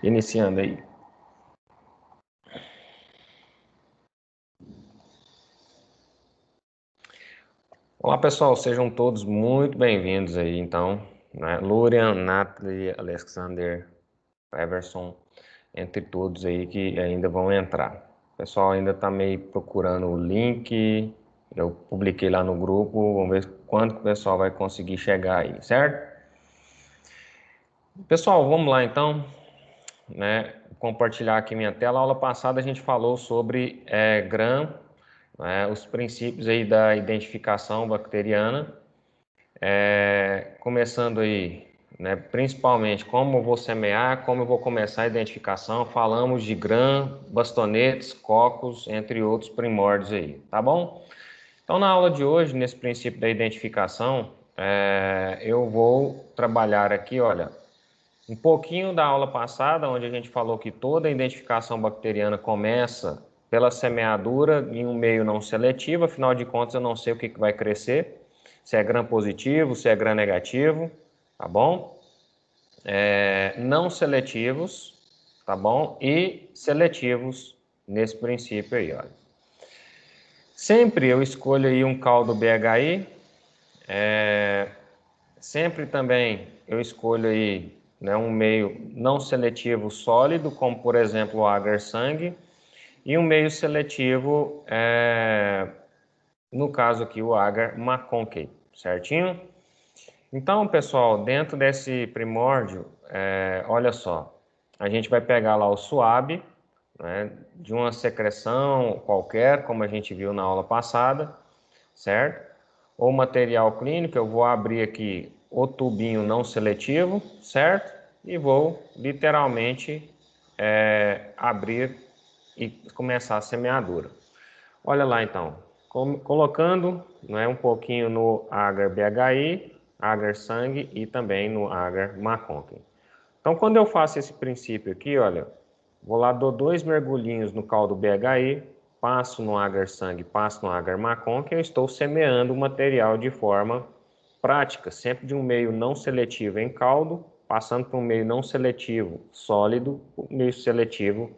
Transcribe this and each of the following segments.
Iniciando aí. Olá, pessoal, sejam todos muito bem-vindos aí, então. Né? Lorian, Nathalie, Alexander, Everson, entre todos aí que ainda vão entrar. O pessoal ainda está meio procurando o link, eu publiquei lá no grupo, vamos ver quando que o pessoal vai conseguir chegar aí, certo? Pessoal, vamos lá então né, compartilhar aqui minha tela. A aula passada a gente falou sobre é, GRAM, né, os princípios aí da identificação bacteriana, é, começando aí, né, principalmente como eu vou semear, como eu vou começar a identificação. Falamos de GRAM, bastonetes, cocos, entre outros primórdios aí, tá bom? Então, na aula de hoje, nesse princípio da identificação, é, eu vou trabalhar aqui, olha, um pouquinho da aula passada, onde a gente falou que toda a identificação bacteriana começa pela semeadura em um meio não seletivo, afinal de contas eu não sei o que vai crescer, se é gram positivo, se é gram negativo, tá bom? É, não seletivos, tá bom? E seletivos nesse princípio aí, olha. Sempre eu escolho aí um caldo BHI, é, sempre também eu escolho aí né, um meio não seletivo sólido, como por exemplo o agar-sangue, e um meio seletivo, é, no caso aqui o agar maconkey, certinho? Então, pessoal, dentro desse primórdio, é, olha só, a gente vai pegar lá o suave, né, de uma secreção qualquer, como a gente viu na aula passada, certo? Ou material clínico, eu vou abrir aqui o tubinho não seletivo, certo? E vou literalmente é, abrir e começar a semeadura. Olha lá então, colocando né, um pouquinho no agar BHI, agar sangue e também no agar Maconkin. Então quando eu faço esse princípio aqui, olha, vou lá, dou dois mergulhinhos no caldo BHI, passo no agar sangue, passo no agar Maconkin, eu estou semeando o material de forma prática, sempre de um meio não seletivo em caldo, passando para um meio não seletivo sólido, o meio seletivo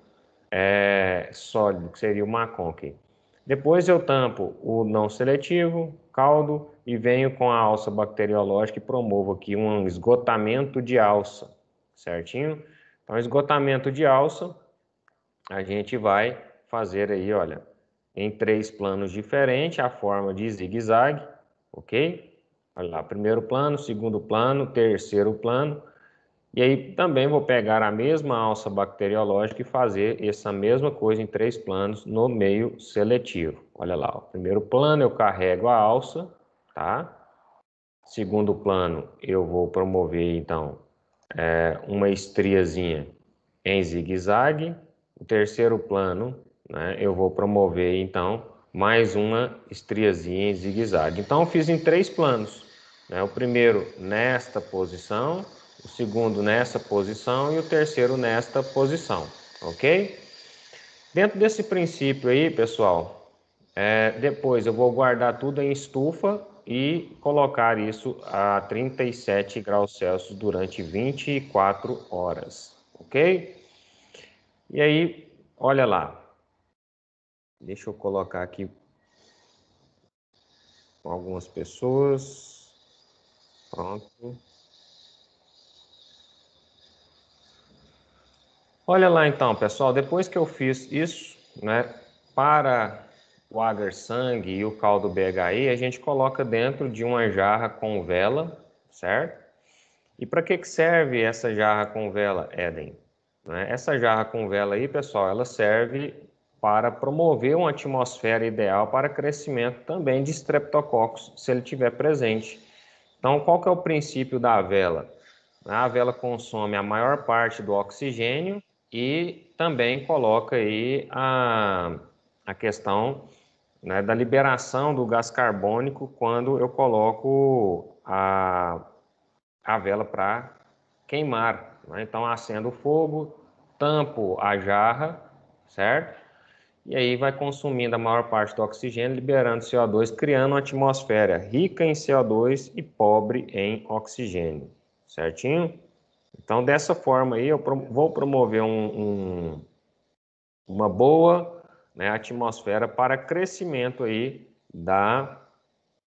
é, sólido, que seria o McConkie. Depois eu tampo o não seletivo, caldo, e venho com a alça bacteriológica e promovo aqui um esgotamento de alça, certinho? Então, esgotamento de alça, a gente vai fazer aí, olha, em três planos diferentes, a forma de zigue-zague, ok? Olha lá, primeiro plano, segundo plano, terceiro plano. E aí também vou pegar a mesma alça bacteriológica e fazer essa mesma coisa em três planos no meio seletivo. Olha lá, o primeiro plano eu carrego a alça, tá? Segundo plano eu vou promover então é, uma estriazinha em zigue-zague. O terceiro plano né, eu vou promover então mais uma estriazinha em zigue-zague. Então eu fiz em três planos, né? O primeiro nesta posição, o segundo nessa posição e o terceiro nesta posição, ok? Dentro desse princípio aí, pessoal, é, depois eu vou guardar tudo em estufa e colocar isso a 37 graus Celsius durante 24 horas, ok? E aí, olha lá, Deixa eu colocar aqui algumas pessoas. Pronto. Olha lá então, pessoal, depois que eu fiz isso, né, para o agar-sangue e o caldo BHI, a gente coloca dentro de uma jarra com vela, certo? E para que, que serve essa jarra com vela, Eden? Né? Essa jarra com vela aí, pessoal, ela serve para promover uma atmosfera ideal para crescimento também de streptococcus, se ele estiver presente. Então, qual que é o princípio da vela? A vela consome a maior parte do oxigênio e também coloca aí a, a questão né, da liberação do gás carbônico quando eu coloco a, a vela para queimar. Né? Então, acendo o fogo, tampo a jarra, certo? e aí vai consumindo a maior parte do oxigênio, liberando CO2, criando uma atmosfera rica em CO2 e pobre em oxigênio, certinho? Então, dessa forma aí, eu vou promover um, um, uma boa né, atmosfera para crescimento aí da,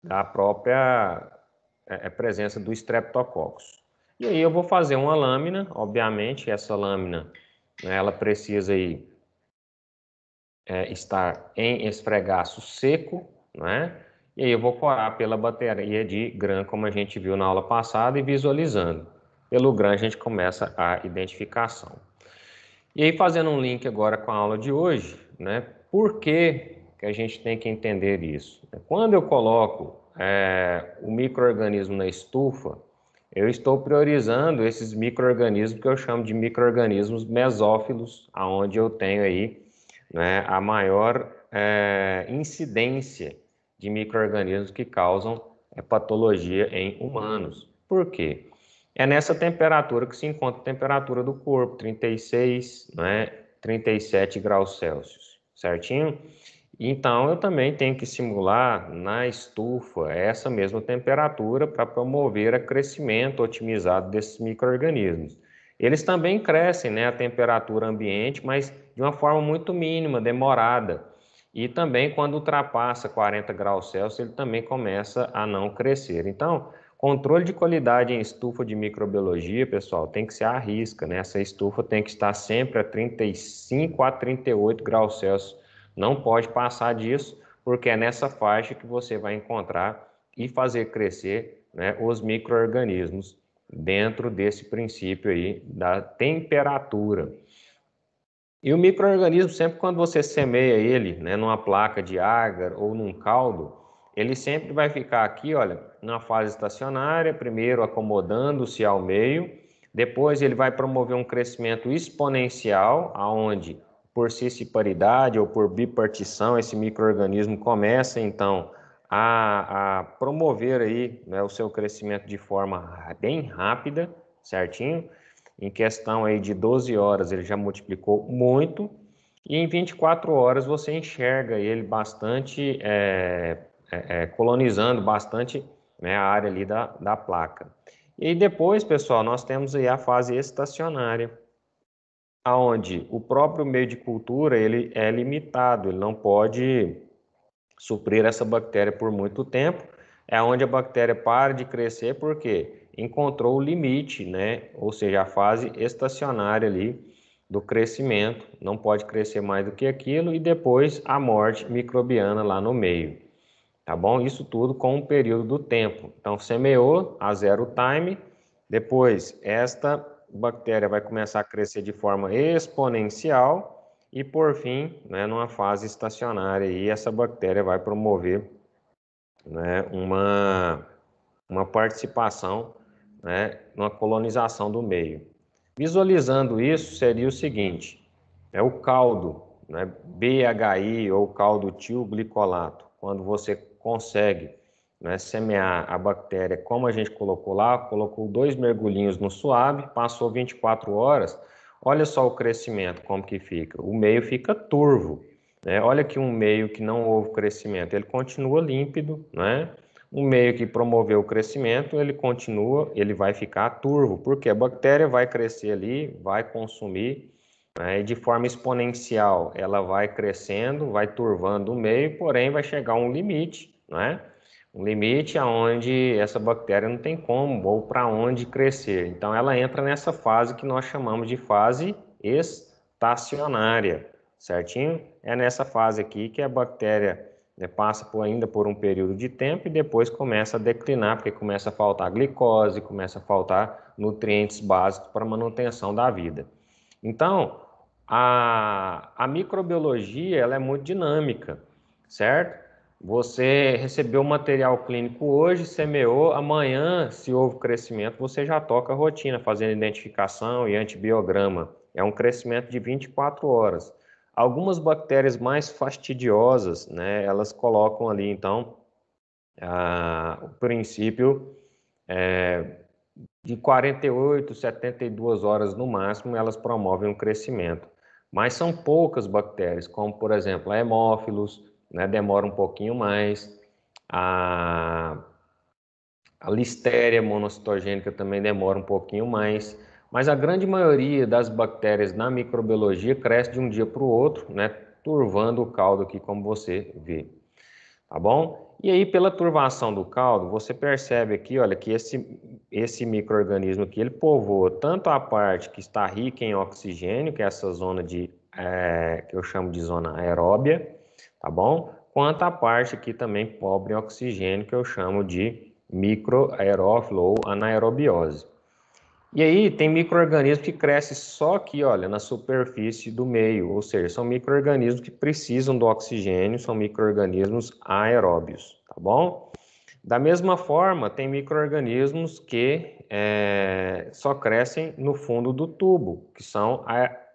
da própria é, é, presença do streptococcus. E aí eu vou fazer uma lâmina, obviamente, essa lâmina, né, ela precisa aí é, estar em esfregaço seco, né? E aí eu vou corar pela bateria de GRAM, como a gente viu na aula passada, e visualizando. Pelo GRAM a gente começa a identificação. E aí fazendo um link agora com a aula de hoje, né? Por que, que a gente tem que entender isso? Quando eu coloco é, o microorganismo na estufa, eu estou priorizando esses microorganismos que eu chamo de microorganismos mesófilos, aonde eu tenho aí né, a maior é, incidência de micro-organismos que causam é, patologia em humanos. Por quê? É nessa temperatura que se encontra a temperatura do corpo, 36, né, 37 graus Celsius, certinho? Então, eu também tenho que simular na estufa essa mesma temperatura para promover o crescimento otimizado desses micro-organismos. Eles também crescem né, a temperatura ambiente, mas de uma forma muito mínima, demorada. E também, quando ultrapassa 40 graus Celsius, ele também começa a não crescer. Então, controle de qualidade em estufa de microbiologia, pessoal, tem que ser à risca, né? Essa estufa tem que estar sempre a 35 a 38 graus Celsius. Não pode passar disso, porque é nessa faixa que você vai encontrar e fazer crescer né, os micro-organismos dentro desse princípio aí da temperatura. E o microorganismo sempre quando você semeia ele, né, numa placa de ágar ou num caldo, ele sempre vai ficar aqui, olha, na fase estacionária, primeiro acomodando-se ao meio, depois ele vai promover um crescimento exponencial, aonde por cissiparidade ou por bipartição esse microorganismo começa então a, a promover aí né, o seu crescimento de forma bem rápida, certinho? Em questão aí de 12 horas, ele já multiplicou muito. E em 24 horas você enxerga ele bastante é, é, é, colonizando bastante né, a área ali da, da placa. E depois, pessoal, nós temos aí a fase estacionária, aonde o próprio meio de cultura ele é limitado, ele não pode suprir essa bactéria por muito tempo. É onde a bactéria para de crescer, por quê? encontrou o limite, né? Ou seja, a fase estacionária ali do crescimento, não pode crescer mais do que aquilo e depois a morte microbiana lá no meio. Tá bom? Isso tudo com o período do tempo. Então semeou a zero time, depois esta bactéria vai começar a crescer de forma exponencial e por fim, né, numa fase estacionária e essa bactéria vai promover né, uma uma participação né, uma colonização do meio. Visualizando isso, seria o seguinte: é o caldo, né, BHI ou caldo tioglicolato, quando você consegue né, semear a bactéria, como a gente colocou lá, colocou dois mergulhinhos no suave, passou 24 horas, olha só o crescimento, como que fica. O meio fica turvo, né? olha que um meio que não houve crescimento, ele continua límpido, né? o meio que promoveu o crescimento, ele continua, ele vai ficar turvo, porque a bactéria vai crescer ali, vai consumir, né, e de forma exponencial ela vai crescendo, vai turvando o meio, porém vai chegar um limite, né? Um limite aonde essa bactéria não tem como ou para onde crescer. Então ela entra nessa fase que nós chamamos de fase estacionária, certinho? É nessa fase aqui que a bactéria né, passa por, ainda por um período de tempo e depois começa a declinar, porque começa a faltar glicose, começa a faltar nutrientes básicos para manutenção da vida. Então, a, a microbiologia ela é muito dinâmica, certo? Você recebeu material clínico hoje, semeou, amanhã, se houve crescimento, você já toca a rotina, fazendo identificação e antibiograma. É um crescimento de 24 horas. Algumas bactérias mais fastidiosas, né, elas colocam ali, então, o princípio é, de 48, 72 horas no máximo, elas promovem o crescimento. Mas são poucas bactérias, como, por exemplo, a hemófilos, né, demora um pouquinho mais, a, a listéria monocitogênica também demora um pouquinho mais, mas a grande maioria das bactérias na microbiologia cresce de um dia para o outro, né? Turvando o caldo aqui, como você vê. Tá bom? E aí, pela turvação do caldo, você percebe aqui, olha, que esse, esse microorganismo aqui, ele povoa tanto a parte que está rica em oxigênio, que é essa zona de, é, que eu chamo de zona aeróbia, tá bom? Quanto a parte aqui também pobre em oxigênio, que eu chamo de microaerófilo ou anaerobiose. E aí tem microorganismo que cresce só aqui, olha, na superfície do meio, ou seja, são microorganismos que precisam do oxigênio, são microorganismos aeróbios, tá bom? Da mesma forma, tem microorganismos que é, só crescem no fundo do tubo, que são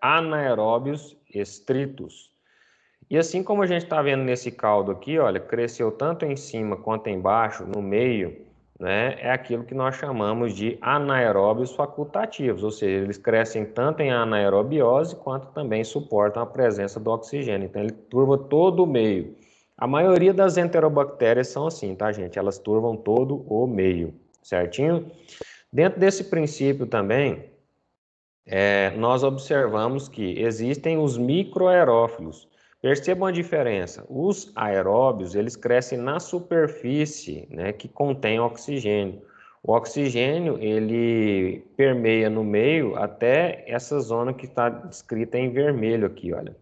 anaeróbios estritos. E assim como a gente está vendo nesse caldo aqui, olha, cresceu tanto em cima quanto embaixo, no meio, né, é aquilo que nós chamamos de anaeróbios facultativos, ou seja, eles crescem tanto em anaerobiose quanto também suportam a presença do oxigênio. Então, ele turva todo o meio. A maioria das enterobactérias são assim, tá, gente? Elas turvam todo o meio, certinho? Dentro desse princípio também, é, nós observamos que existem os microaerófilos, Percebam a diferença. Os aeróbios, eles crescem na superfície, né, que contém oxigênio. O oxigênio, ele permeia no meio até essa zona que está descrita em vermelho aqui, olha.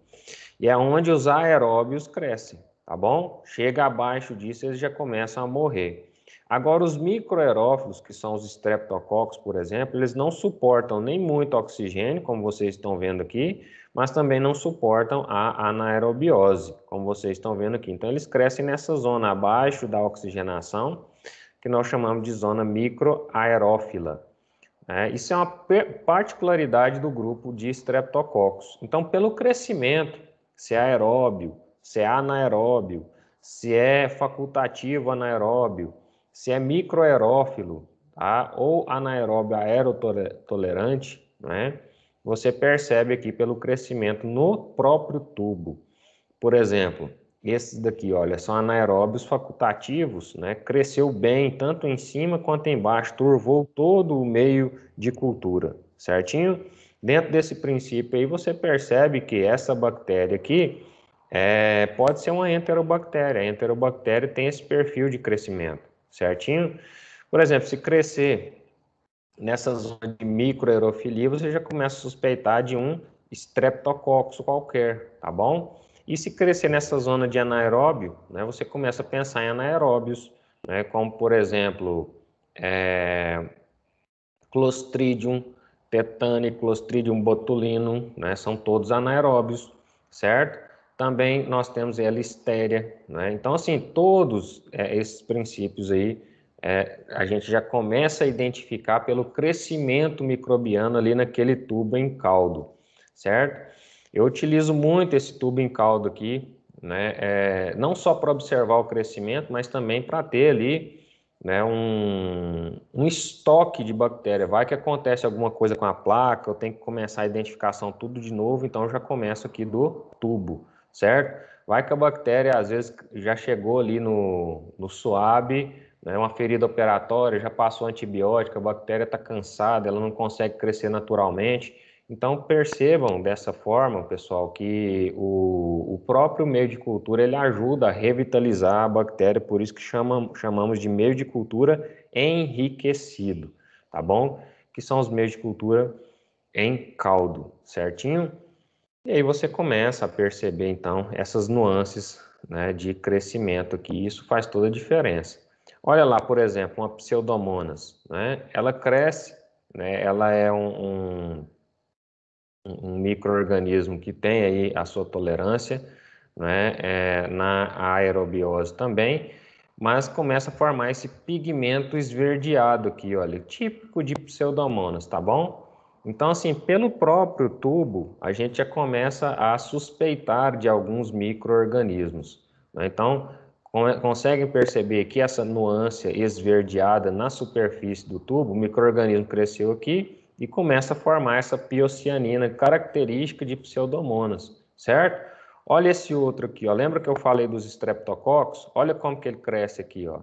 E é onde os aeróbios crescem, tá bom? Chega abaixo disso, eles já começam a morrer. Agora, os microaerófilos, que são os streptococcus, por exemplo, eles não suportam nem muito oxigênio, como vocês estão vendo aqui, mas também não suportam a anaerobiose, como vocês estão vendo aqui. Então, eles crescem nessa zona abaixo da oxigenação, que nós chamamos de zona microaerófila. É, isso é uma particularidade do grupo de streptococcus. Então, pelo crescimento, se é aeróbio, se é anaeróbio, se é facultativo anaeróbio, se é microaerófilo tá? ou anaeróbio aerotolerante, né? você percebe aqui pelo crescimento no próprio tubo. Por exemplo, esses daqui, olha, são anaeróbios facultativos, né? Cresceu bem tanto em cima quanto embaixo, turvou todo o meio de cultura, certinho? Dentro desse princípio aí, você percebe que essa bactéria aqui é, pode ser uma enterobactéria. A enterobactéria tem esse perfil de crescimento, certinho? Por exemplo, se crescer nessa zona de microaerofilia, você já começa a suspeitar de um estreptococcus qualquer, tá bom? E se crescer nessa zona de anaeróbio, né, você começa a pensar em anaeróbios, né, como por exemplo, é, Clostridium tetani, Clostridium botulinum, né, são todos anaeróbios, certo? Também nós temos a listeria, né? Então, assim, todos é, esses princípios aí é, a gente já começa a identificar pelo crescimento microbiano ali naquele tubo em caldo, certo? Eu utilizo muito esse tubo em caldo aqui, né? É, não só para observar o crescimento, mas também para ter ali né, um, um estoque de bactéria. Vai que acontece alguma coisa com a placa, eu tenho que começar a identificação tudo de novo, então eu já começo aqui do tubo, certo? Vai que a bactéria às vezes já chegou ali no, no suave né, uma ferida operatória, já passou antibiótico, a bactéria está cansada, ela não consegue crescer naturalmente. Então percebam dessa forma, pessoal, que o, o próprio meio de cultura ele ajuda a revitalizar a bactéria, por isso que chama, chamamos de meio de cultura enriquecido, tá bom? Que são os meios de cultura em caldo, certinho? E aí você começa a perceber então essas nuances né, de crescimento que isso faz toda a diferença. Olha lá, por exemplo, uma pseudomonas, né? Ela cresce, né? Ela é um, um, um microorganismo que tem aí a sua tolerância, né? É, na aerobiose também, mas começa a formar esse pigmento esverdeado aqui, olha, típico de pseudomonas, tá bom? Então, assim, pelo próprio tubo, a gente já começa a suspeitar de alguns micro Né? Então, conseguem perceber que essa nuance esverdeada na superfície do tubo, o microorganismo cresceu aqui e começa a formar essa piocianina característica de pseudomonas, certo? Olha esse outro aqui, ó. Lembra que eu falei dos streptococcus? Olha como que ele cresce aqui, ó.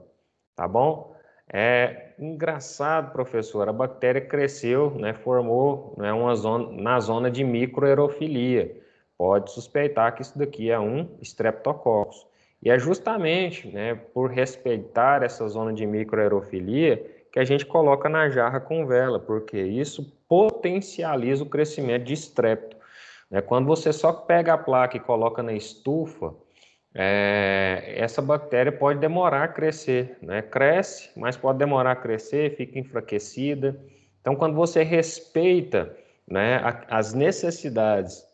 Tá bom? É engraçado, professor. A bactéria cresceu, né? Formou, né, uma zona na zona de microerofilia. Pode suspeitar que isso daqui é um streptococcus. E é justamente né, por respeitar essa zona de microaerofilia que a gente coloca na jarra com vela, porque isso potencializa o crescimento de estrépito. Né? Quando você só pega a placa e coloca na estufa, é, essa bactéria pode demorar a crescer, né? cresce, mas pode demorar a crescer, fica enfraquecida. Então, quando você respeita né, a, as necessidades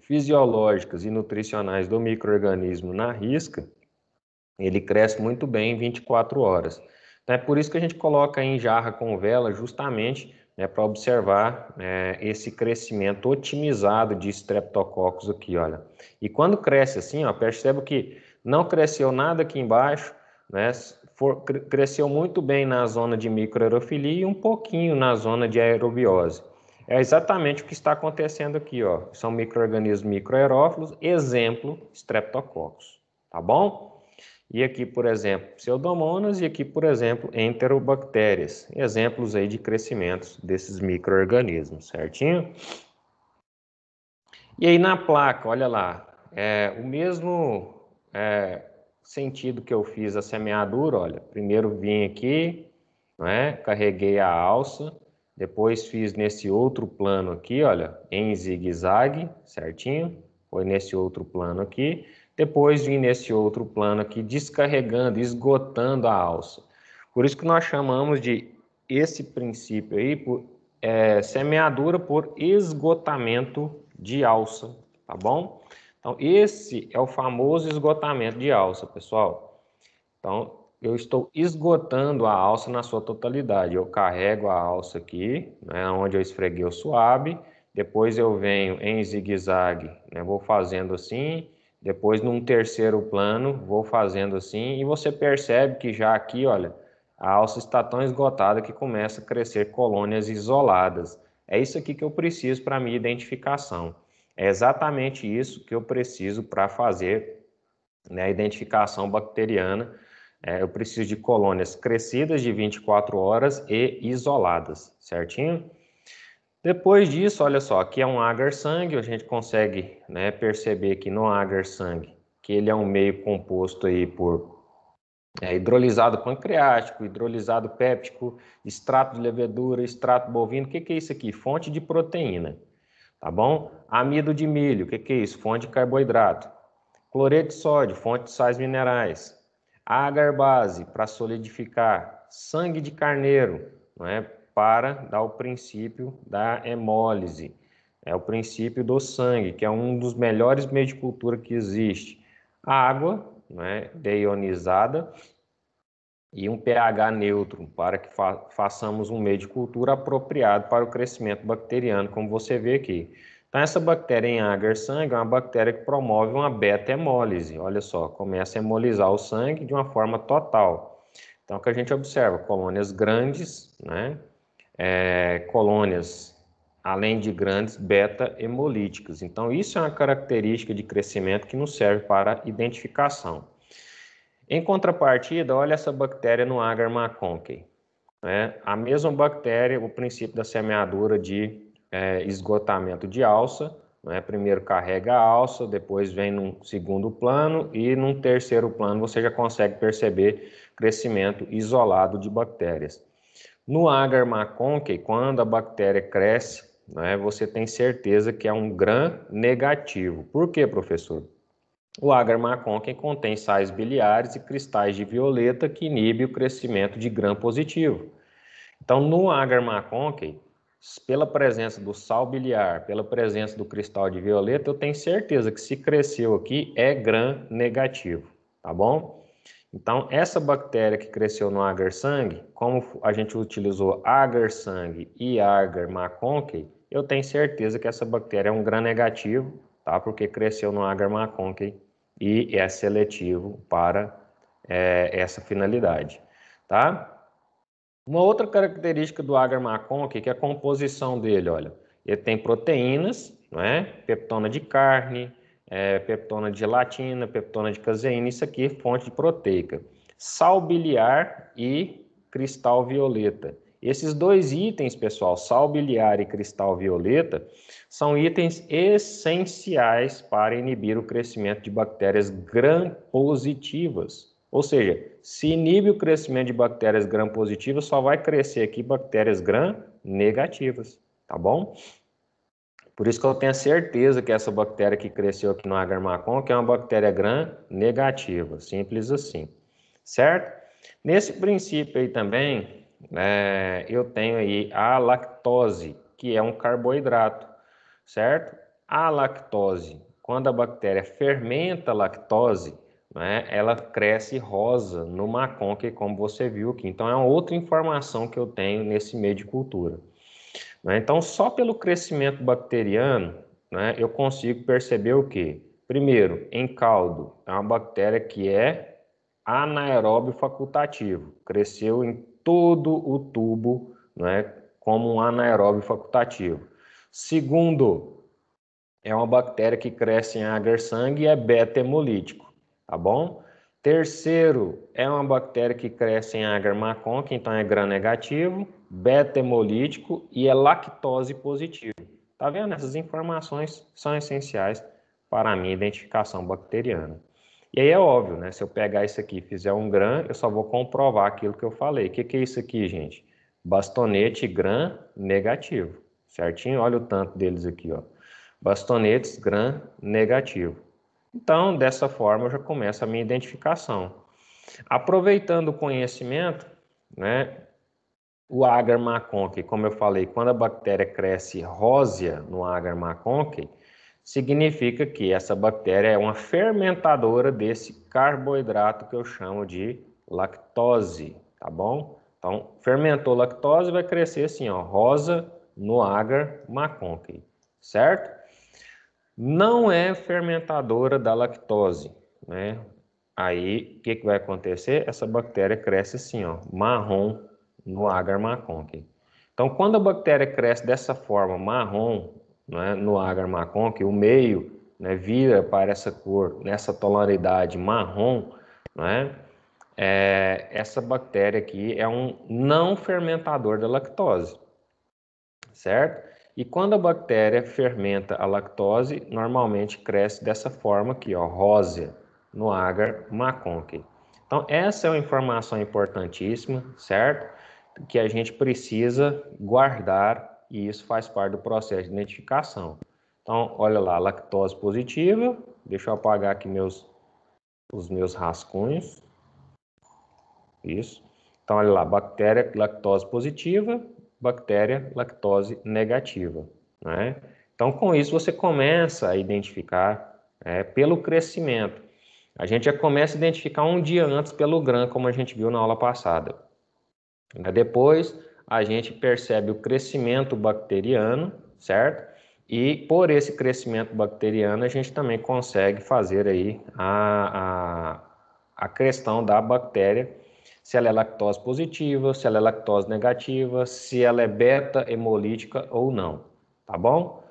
fisiológicas e nutricionais do microorganismo na risca, ele cresce muito bem em 24 horas. Então, é por isso que a gente coloca em jarra com vela, justamente né, para observar é, esse crescimento otimizado de streptococcus aqui, olha. E quando cresce assim, ó, perceba que não cresceu nada aqui embaixo, né, for, cresceu muito bem na zona de microaerofilia e um pouquinho na zona de aerobiose. É exatamente o que está acontecendo aqui, ó. São microorganismos microaerófilos, exemplo, streptococcus, tá bom? E aqui, por exemplo, pseudomonas e aqui, por exemplo, enterobactérias, exemplos aí de crescimentos desses microorganismos, certinho? E aí na placa, olha lá, é, o mesmo é, sentido que eu fiz a semeadura, olha, primeiro vim aqui, né, carreguei a alça, depois fiz nesse outro plano aqui, olha, em zigue-zague, certinho. Foi nesse outro plano aqui. Depois vim nesse outro plano aqui, descarregando, esgotando a alça. Por isso que nós chamamos de esse princípio aí por é, semeadura por esgotamento de alça, tá bom? Então, esse é o famoso esgotamento de alça, pessoal. Então, eu estou esgotando a alça na sua totalidade. Eu carrego a alça aqui, né, onde eu esfreguei o suave, depois eu venho em zigue-zague, né, vou fazendo assim, depois num terceiro plano, vou fazendo assim, e você percebe que já aqui, olha, a alça está tão esgotada que começa a crescer colônias isoladas. É isso aqui que eu preciso para minha identificação. É exatamente isso que eu preciso para fazer né, a identificação bacteriana é, eu preciso de colônias crescidas de 24 horas e isoladas, certinho? Depois disso, olha só, aqui é um agar sangue, a gente consegue né, perceber que no agar sangue que ele é um meio composto aí por é, hidrolisado pancreático, hidrolisado péptico, extrato de levedura, extrato bovino. O que, que é isso aqui? Fonte de proteína, tá bom? Amido de milho, o que, que é isso? Fonte de carboidrato. Cloreto de sódio, fonte de sais minerais agar base para solidificar, sangue de carneiro, não é? para dar o princípio da hemólise, é o princípio do sangue, que é um dos melhores meios de cultura que existe. A água, é deionizada, e um pH neutro, para que fa façamos um meio de cultura apropriado para o crescimento bacteriano, como você vê aqui. Então, essa bactéria em agar sangue é uma bactéria que promove uma beta-hemólise. Olha só, começa a hemolizar o sangue de uma forma total. Então, o que a gente observa? Colônias grandes, né? É, colônias, além de grandes, beta-hemolíticas. Então, isso é uma característica de crescimento que nos serve para identificação. Em contrapartida, olha essa bactéria no agar maconkey. É né? A mesma bactéria, o princípio da semeadura de é, esgotamento de alça. Né? Primeiro carrega a alça, depois vem num segundo plano e num terceiro plano você já consegue perceber crescimento isolado de bactérias. No agar maconque, quando a bactéria cresce, né, você tem certeza que é um gram negativo. Por quê, professor? O agar maconque contém sais biliares e cristais de violeta que inibe o crescimento de gram positivo. Então, no agar maconque, pela presença do sal biliar, pela presença do cristal de violeta, eu tenho certeza que se cresceu aqui é gram negativo, tá bom? Então, essa bactéria que cresceu no agar-sangue, como a gente utilizou agar-sangue e agar-maconque, eu tenho certeza que essa bactéria é um gram negativo, tá? Porque cresceu no agar-maconque e é seletivo para é, essa finalidade, tá? Uma outra característica do agar McConkie, que é a composição dele, olha, ele tem proteínas, é? peptona de carne, é, peptona de gelatina, peptona de caseína, isso aqui é fonte proteica. Sal biliar e cristal violeta. Esses dois itens, pessoal, sal biliar e cristal violeta, são itens essenciais para inibir o crescimento de bactérias gram-positivas. Ou seja, se inibe o crescimento de bactérias gram-positivas, só vai crescer aqui bactérias gram-negativas, tá bom? Por isso que eu tenho certeza que essa bactéria que cresceu aqui no agarmacon, que é uma bactéria gram-negativa, simples assim, certo? Nesse princípio aí também, é, eu tenho aí a lactose, que é um carboidrato, certo? A lactose, quando a bactéria fermenta a lactose, né, ela cresce rosa no maconque, como você viu aqui. Então, é uma outra informação que eu tenho nesse meio de cultura. Né, então, só pelo crescimento bacteriano, né, eu consigo perceber o quê? Primeiro, em caldo, é uma bactéria que é anaeróbio facultativo, cresceu em todo o tubo né, como um anaeróbio facultativo. Segundo, é uma bactéria que cresce em agar sangue e é beta-hemolítico tá bom? Terceiro, é uma bactéria que cresce em agar maconca, então é gram negativo, beta hemolítico e é lactose positivo. Tá vendo? Essas informações são essenciais para a minha identificação bacteriana. E aí é óbvio, né? Se eu pegar isso aqui e fizer um gram, eu só vou comprovar aquilo que eu falei. O que, que é isso aqui, gente? Bastonete gram negativo, certinho? Olha o tanto deles aqui, ó. Bastonetes gram negativo. Então, dessa forma, eu já começo a minha identificação. Aproveitando o conhecimento, né, o agar macconkey, como eu falei, quando a bactéria cresce rósea no agar macconkey, significa que essa bactéria é uma fermentadora desse carboidrato que eu chamo de lactose, tá bom? Então, fermentou lactose vai crescer assim, ó, rosa no agar macconkey, certo? não é fermentadora da lactose, né? Aí, o que, que vai acontecer? Essa bactéria cresce assim, ó, marrom no agar maconque. Então, quando a bactéria cresce dessa forma, marrom, né, no agar maconque, o meio né, vira para essa cor, nessa tonalidade marrom, né? É, essa bactéria aqui é um não fermentador da lactose, certo? E quando a bactéria fermenta a lactose, normalmente cresce dessa forma aqui, ó, rósea, no agar maconque. Então, essa é uma informação importantíssima, certo? Que a gente precisa guardar e isso faz parte do processo de identificação. Então, olha lá, lactose positiva. Deixa eu apagar aqui meus, os meus rascunhos. Isso. Então, olha lá, bactéria lactose positiva, bactéria lactose negativa. Né? Então, com isso, você começa a identificar é, pelo crescimento. A gente já começa a identificar um dia antes pelo GRAM, como a gente viu na aula passada. Né, depois, a gente percebe o crescimento bacteriano, certo? E por esse crescimento bacteriano, a gente também consegue fazer aí a, a, a questão da bactéria se ela é lactose positiva, se ela é lactose negativa, se ela é beta hemolítica ou não, tá bom?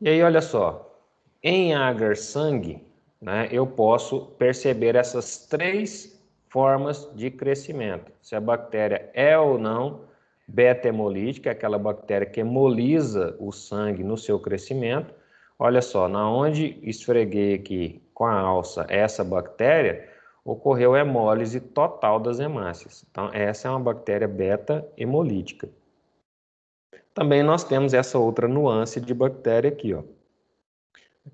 E aí, olha só, em agar sangue, né, eu posso perceber essas três formas de crescimento. Se a bactéria é ou não beta hemolítica, é aquela bactéria que hemoliza o sangue no seu crescimento. Olha só, na onde esfreguei aqui com a alça essa bactéria, ocorreu hemólise total das hemácias. Então, essa é uma bactéria beta-hemolítica. Também nós temos essa outra nuance de bactéria aqui, ó.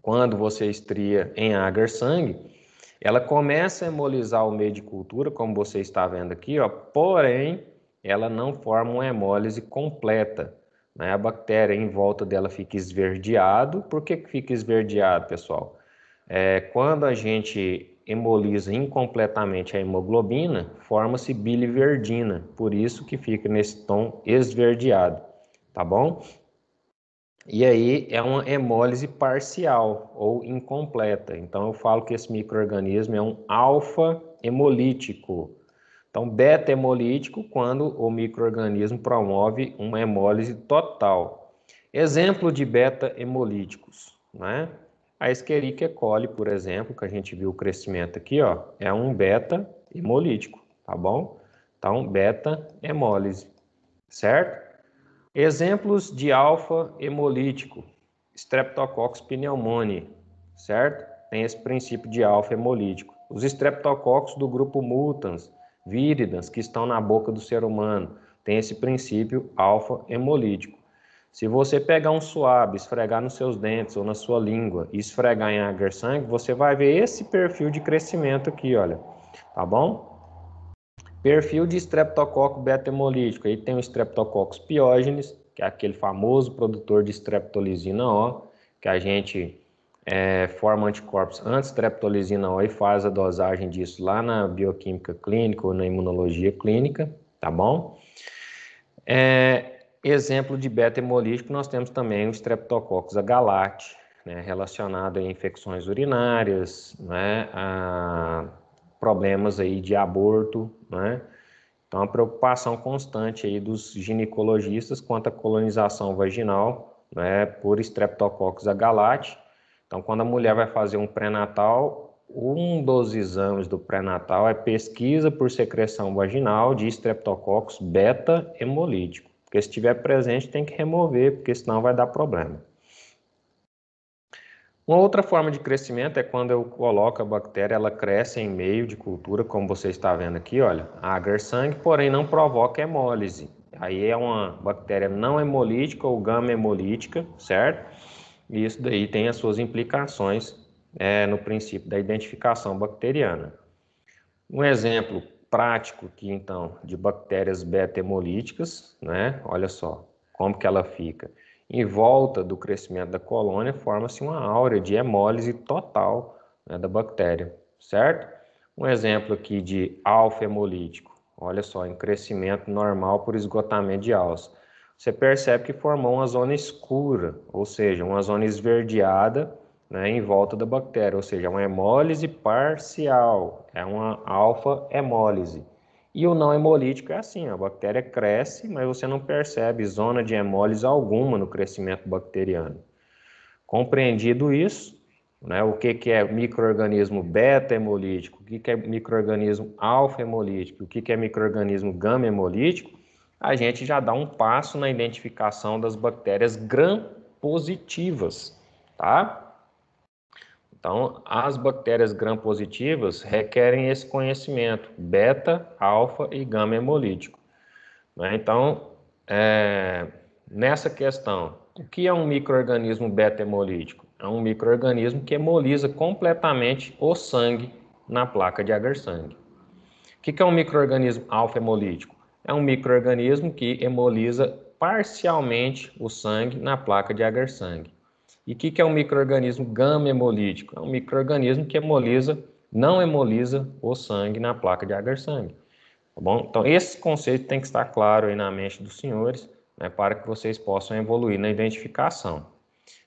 Quando você estria em agar sangue, ela começa a hemolizar o meio de cultura, como você está vendo aqui, ó, porém, ela não forma uma hemólise completa. Né? A bactéria em volta dela fica esverdeado. Por que fica esverdeado, pessoal? É, quando a gente hemolisa incompletamente a hemoglobina, forma-se biliverdina, por isso que fica nesse tom esverdeado, tá bom? E aí é uma hemólise parcial ou incompleta. Então eu falo que esse microorganismo é um alfa hemolítico. Então beta hemolítico quando o microorganismo promove uma hemólise total. Exemplo de beta hemolíticos, né? A Escherichia coli, por exemplo, que a gente viu o crescimento aqui, ó, é um beta hemolítico, tá bom? Então, beta hemólise, certo? Exemplos de alfa hemolítico, Streptococcus pneumoniae, certo? Tem esse princípio de alfa hemolítico. Os Streptococcus do grupo mutans, viridans, que estão na boca do ser humano, tem esse princípio alfa hemolítico. Se você pegar um suave, esfregar nos seus dentes ou na sua língua e esfregar em agar sangue, você vai ver esse perfil de crescimento aqui, olha. Tá bom? Perfil de estreptococo beta-hemolítico. Aí tem o estreptococcus piógenes, que é aquele famoso produtor de streptolizina O, que a gente é, forma anticorpos anti-streptolizina O e faz a dosagem disso lá na bioquímica clínica ou na imunologia clínica, tá bom? É, exemplo de beta hemolítico, nós temos também o Streptococcus agalate, né, relacionado a infecções urinárias, né, a problemas aí de aborto, né? Então, a preocupação constante aí dos ginecologistas quanto à colonização vaginal, né, por Streptococcus agalate. Então, quando a mulher vai fazer um pré-natal, um dos exames do pré-natal é pesquisa por secreção vaginal de Streptococcus beta hemolítico. Porque se estiver presente, tem que remover, porque senão vai dar problema. Uma outra forma de crescimento é quando eu coloco a bactéria, ela cresce em meio de cultura, como você está vendo aqui, olha, agar sangue, porém não provoca hemólise. Aí é uma bactéria não hemolítica ou gama hemolítica, certo? E isso daí tem as suas implicações é, no princípio da identificação bacteriana. Um exemplo, prático aqui, então, de bactérias beta-hemolíticas, né? Olha só como que ela fica. Em volta do crescimento da colônia, forma-se uma áurea de hemólise total né, da bactéria, certo? Um exemplo aqui de alfa-hemolítico. Olha só, em crescimento normal por esgotamento de alça. Você percebe que formou uma zona escura, ou seja, uma zona esverdeada, né, em volta da bactéria, ou seja, é uma hemólise parcial, é uma alfa-hemólise. E o não hemolítico é assim, a bactéria cresce, mas você não percebe zona de hemólise alguma no crescimento bacteriano. Compreendido isso, né, o que, que é microorganismo beta-hemolítico, o que, que é microorganismo alfa-hemolítico, o que, que é microorganismo gama-hemolítico, a gente já dá um passo na identificação das bactérias gram-positivas, tá? Então, as bactérias gram-positivas requerem esse conhecimento, beta, alfa e gama hemolítico. Né? Então, é, nessa questão, o que é um microorganismo beta-hemolítico? É um microorganismo que hemoliza completamente o sangue na placa de agar-sangue. O que, que é um microorganismo alfa-hemolítico? É um microorganismo que hemoliza parcialmente o sangue na placa de agar-sangue. E o que, que é um microorganismo gama hemolítico? É um microorganismo que hemoliza, não hemoliza o sangue na placa de agar-sangue. Tá bom? Então, esse conceito tem que estar claro aí na mente dos senhores, né, para que vocês possam evoluir na identificação.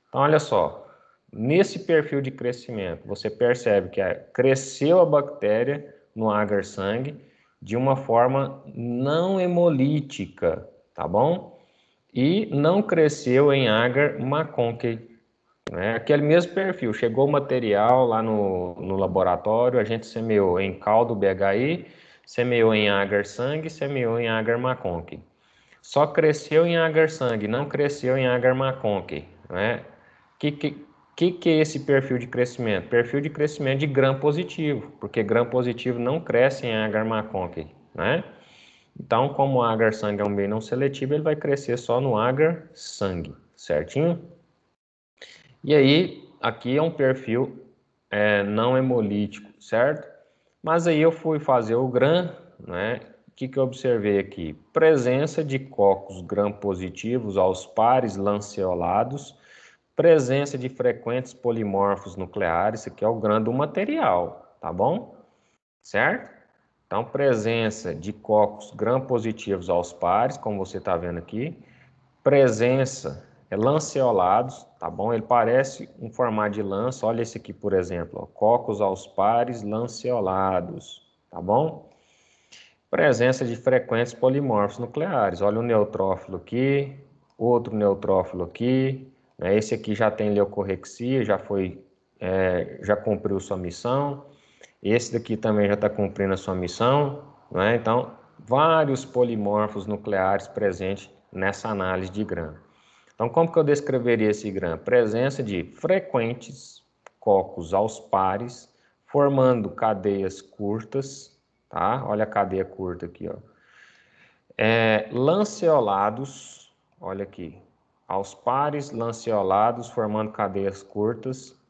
Então, olha só, nesse perfil de crescimento, você percebe que cresceu a bactéria no agar-sangue de uma forma não hemolítica, tá bom? E não cresceu em agar maconque, né? Aquele mesmo perfil, chegou o material lá no, no laboratório, a gente semeou em caldo BHI, semeou em agar sangue, semeou em agar maconque. Só cresceu em agar sangue, não cresceu em agar maconque. Né? Que, que, que, que é esse perfil de crescimento? Perfil de crescimento de gram positivo, porque gram positivo não cresce em agar maconque, né? Então, como o agar sangue é um bem não seletivo, ele vai crescer só no agar sangue, certinho? E aí, aqui é um perfil é, não hemolítico, certo? Mas aí eu fui fazer o GRAM, né? O que, que eu observei aqui? Presença de cocos GRAM positivos aos pares lanceolados, presença de frequentes polimorfos nucleares, isso aqui é o GRAM do material, tá bom? Certo? Então, presença de cocos gram positivos aos pares, como você está vendo aqui, presença é lanceolados, tá bom? Ele parece um formato de lança, olha esse aqui, por exemplo, ó, cocos aos pares lanceolados, tá bom? Presença de frequentes polimorfos nucleares, olha um neutrófilo aqui, outro neutrófilo aqui, né? esse aqui já tem leucorrexia, já foi, é, já cumpriu sua missão, esse daqui também já está cumprindo a sua missão, né? Então, vários polimorfos nucleares presentes nessa análise de grama. Então, como que eu descreveria esse GRAM? Presença de frequentes cocos aos pares, formando cadeias curtas, tá? Olha a cadeia curta aqui, ó. É, lanceolados, olha aqui, aos pares lanceolados, formando cadeias curtas,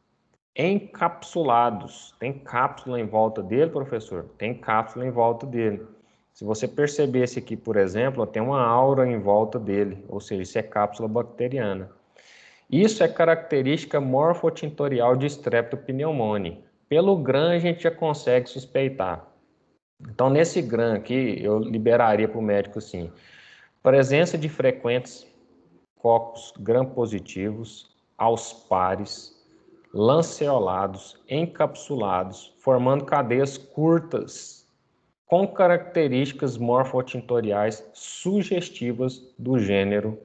encapsulados. Tem cápsula em volta dele, professor? Tem cápsula em volta dele. Se você percebesse aqui, por exemplo, tem uma aura em volta dele, ou seja, isso é cápsula bacteriana. Isso é característica morfotintorial de streptopneumone. Pelo GRAM a gente já consegue suspeitar. Então, nesse GRAM aqui, eu liberaria para o médico sim. Presença de frequentes cocos gram-positivos aos pares, lanceolados, encapsulados, formando cadeias curtas com características morfotintoriais sugestivas do gênero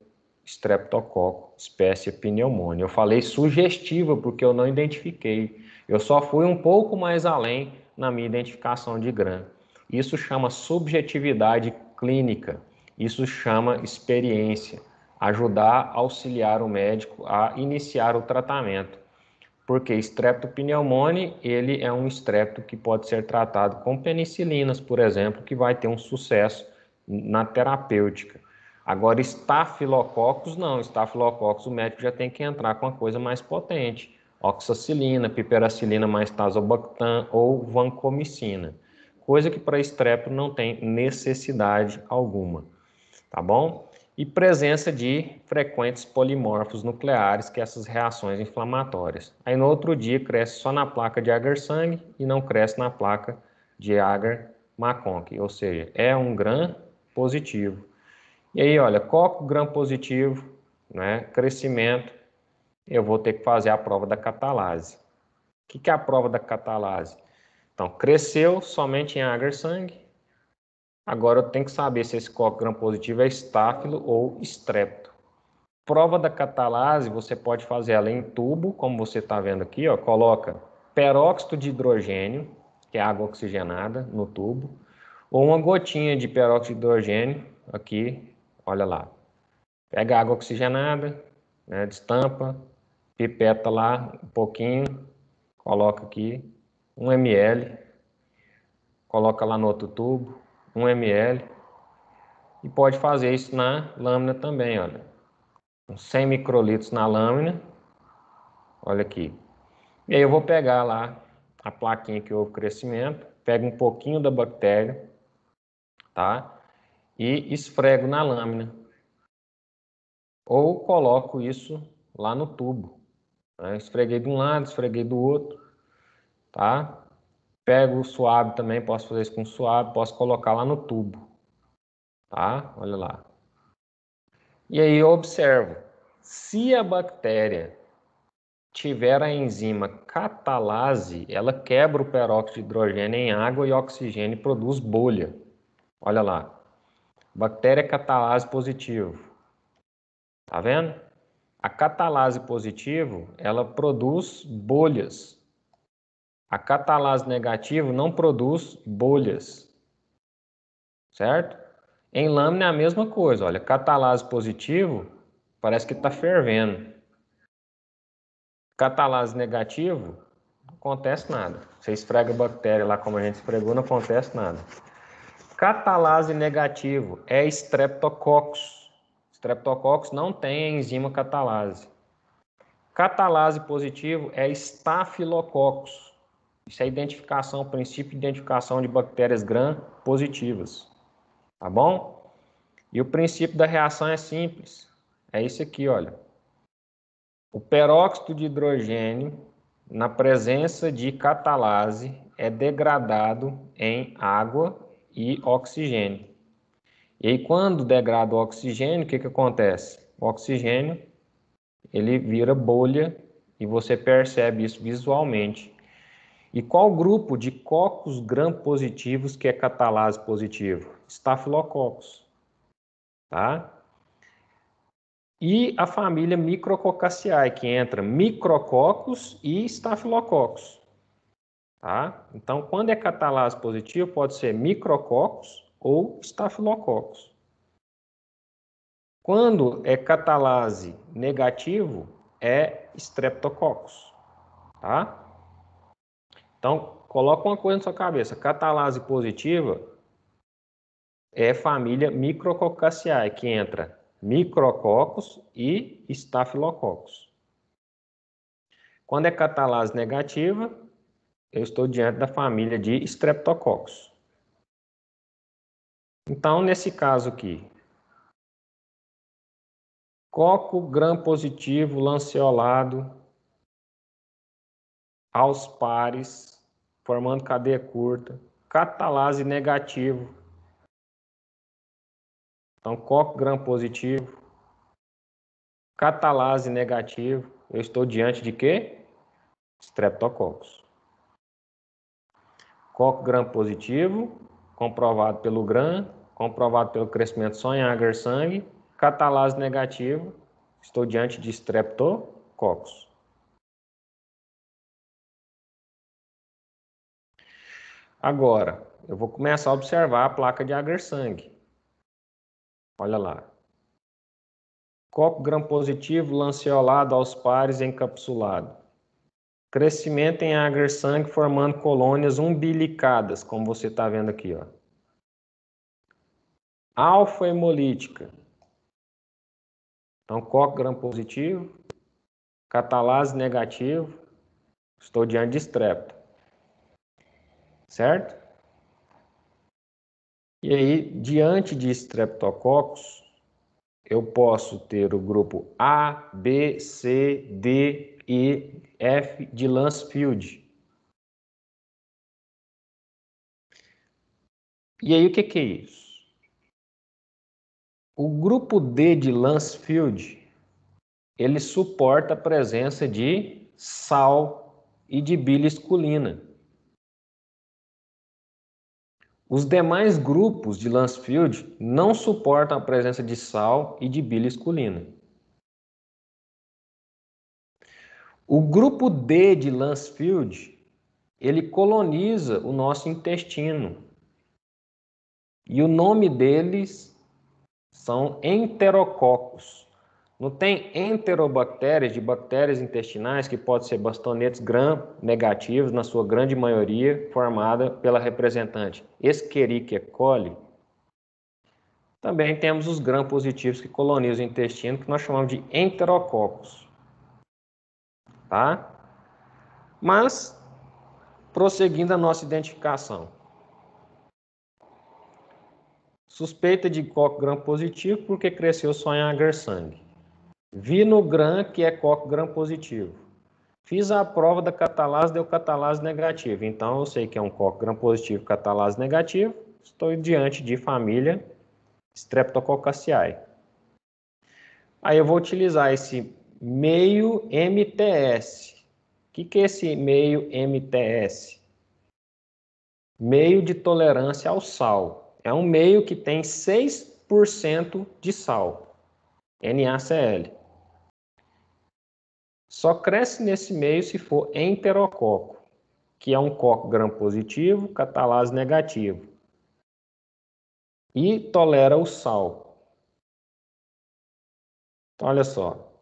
Streptococcus espécie pneumonia. Eu falei sugestiva porque eu não identifiquei. Eu só fui um pouco mais além na minha identificação de Gram. Isso chama subjetividade clínica. Isso chama experiência, ajudar, auxiliar o médico a iniciar o tratamento. Porque streptopneumone, ele é um estrepto que pode ser tratado com penicilinas, por exemplo, que vai ter um sucesso na terapêutica. Agora, estafilococos, não. Estafilococos, o médico já tem que entrar com uma coisa mais potente. Oxacilina, piperacilina mais tazobactam ou vancomicina. Coisa que para estrepto não tem necessidade alguma. Tá bom? e presença de frequentes polimorfos nucleares, que é essas reações inflamatórias. Aí no outro dia cresce só na placa de agar-sangue e não cresce na placa de agar-maconque, ou seja, é um gram positivo. E aí, olha, coco é gram positivo, né, crescimento, eu vou ter que fazer a prova da catalase. O que, que é a prova da catalase? Então, cresceu somente em agar-sangue Agora eu tenho que saber se esse coque positivo é estáfilo ou estrepto. Prova da catalase, você pode fazer ela em tubo, como você está vendo aqui, ó, coloca peróxido de hidrogênio, que é água oxigenada, no tubo, ou uma gotinha de peróxido de hidrogênio aqui, olha lá. Pega água oxigenada, né, destampa, pipeta lá um pouquinho, coloca aqui 1 ml, coloca lá no outro tubo, 1 ml. E pode fazer isso na lâmina também, olha. 100 microlitros na lâmina. Olha aqui. E aí eu vou pegar lá a plaquinha que houve crescimento, pego um pouquinho da bactéria, tá? E esfrego na lâmina. Ou coloco isso lá no tubo. Né? Esfreguei de um lado, esfreguei do outro, tá? Pego o suave também, posso fazer isso com suave, posso colocar lá no tubo. Tá? Olha lá. E aí eu observo. Se a bactéria tiver a enzima catalase, ela quebra o peróxido de hidrogênio em água e oxigênio e produz bolha. Olha lá. Bactéria catalase positivo. Tá vendo? A catalase positivo, ela produz bolhas a catalase negativa não produz bolhas, certo? Em lâmina é a mesma coisa, olha, catalase positivo parece que está fervendo. Catalase negativo, não acontece nada. Você esfrega a bactéria lá como a gente esfregou, não acontece nada. Catalase negativo é streptococcus. Streptococcus não tem a enzima catalase. Catalase positivo é estafilococcus. Isso é identificação, o princípio de identificação de bactérias gram positivas. Tá bom? E o princípio da reação é simples. É isso aqui, olha. O peróxido de hidrogênio, na presença de catalase, é degradado em água e oxigênio. E aí, quando degrada o oxigênio, o que, que acontece? O oxigênio ele vira bolha e você percebe isso visualmente. E qual grupo de cocos gram-positivos que é catalase positivo? Staphylococcus. Tá? E a família Micrococaceae, que entra micrococos e estafilococos, Tá? Então, quando é catalase positivo, pode ser micrococos ou estafilococos. Quando é catalase negativo, é Streptococcus, tá? Então, coloca uma coisa na sua cabeça: catalase positiva é família Micrococaceae, é que entra micrococos e estafilococos. Quando é catalase negativa, eu estou diante da família de streptococcus. Então, nesse caso aqui, coco gram positivo lanceolado aos pares formando cadeia curta, catalase negativo. Então, coco-gram positivo, catalase negativo. Eu estou diante de quê? Streptococcus. Coco-gram positivo, comprovado pelo GRAM, comprovado pelo crescimento sonhager sangue, catalase negativo, estou diante de Streptococcus. Agora, eu vou começar a observar a placa de agar-sangue. Olha lá. Copo gram-positivo lanceolado aos pares encapsulado. Crescimento em agar-sangue formando colônias umbilicadas, como você está vendo aqui. Ó. Alfa hemolítica. Então, copo gram-positivo, catalase negativo, estou diante de estrepto certo? E aí, diante de streptococcus, eu posso ter o grupo A, B, C, D, E, F de Lansfield. E aí, o que, que é isso? O grupo D de Lansfield, ele suporta a presença de sal e de bilisculina. Os demais grupos de Lansfield não suportam a presença de sal e de bile esculina. O grupo D de Lansfield, ele coloniza o nosso intestino. E o nome deles são enterococos. Não tem enterobactérias, de bactérias intestinais, que podem ser bastonetes gram-negativos, na sua grande maioria, formada pela representante Escherichia coli. Também temos os gram-positivos que colonizam o intestino, que nós chamamos de enterococos. Tá? Mas, prosseguindo a nossa identificação. Suspeita de coco gram positivo porque cresceu só em agar sangue. Vi no GRAM que é coque GRAM positivo. Fiz a prova da catalase, deu catalase negativo. Então, eu sei que é um coque GRAM positivo, catalase negativo. Estou diante de família Streptococcaceae. Aí eu vou utilizar esse meio MTS. O que, que é esse meio MTS? Meio de tolerância ao sal. É um meio que tem 6% de sal, NaCl. Só cresce nesse meio se for enterococo, que é um coco gram-positivo, catalase negativo. E tolera o sal. Então, olha só,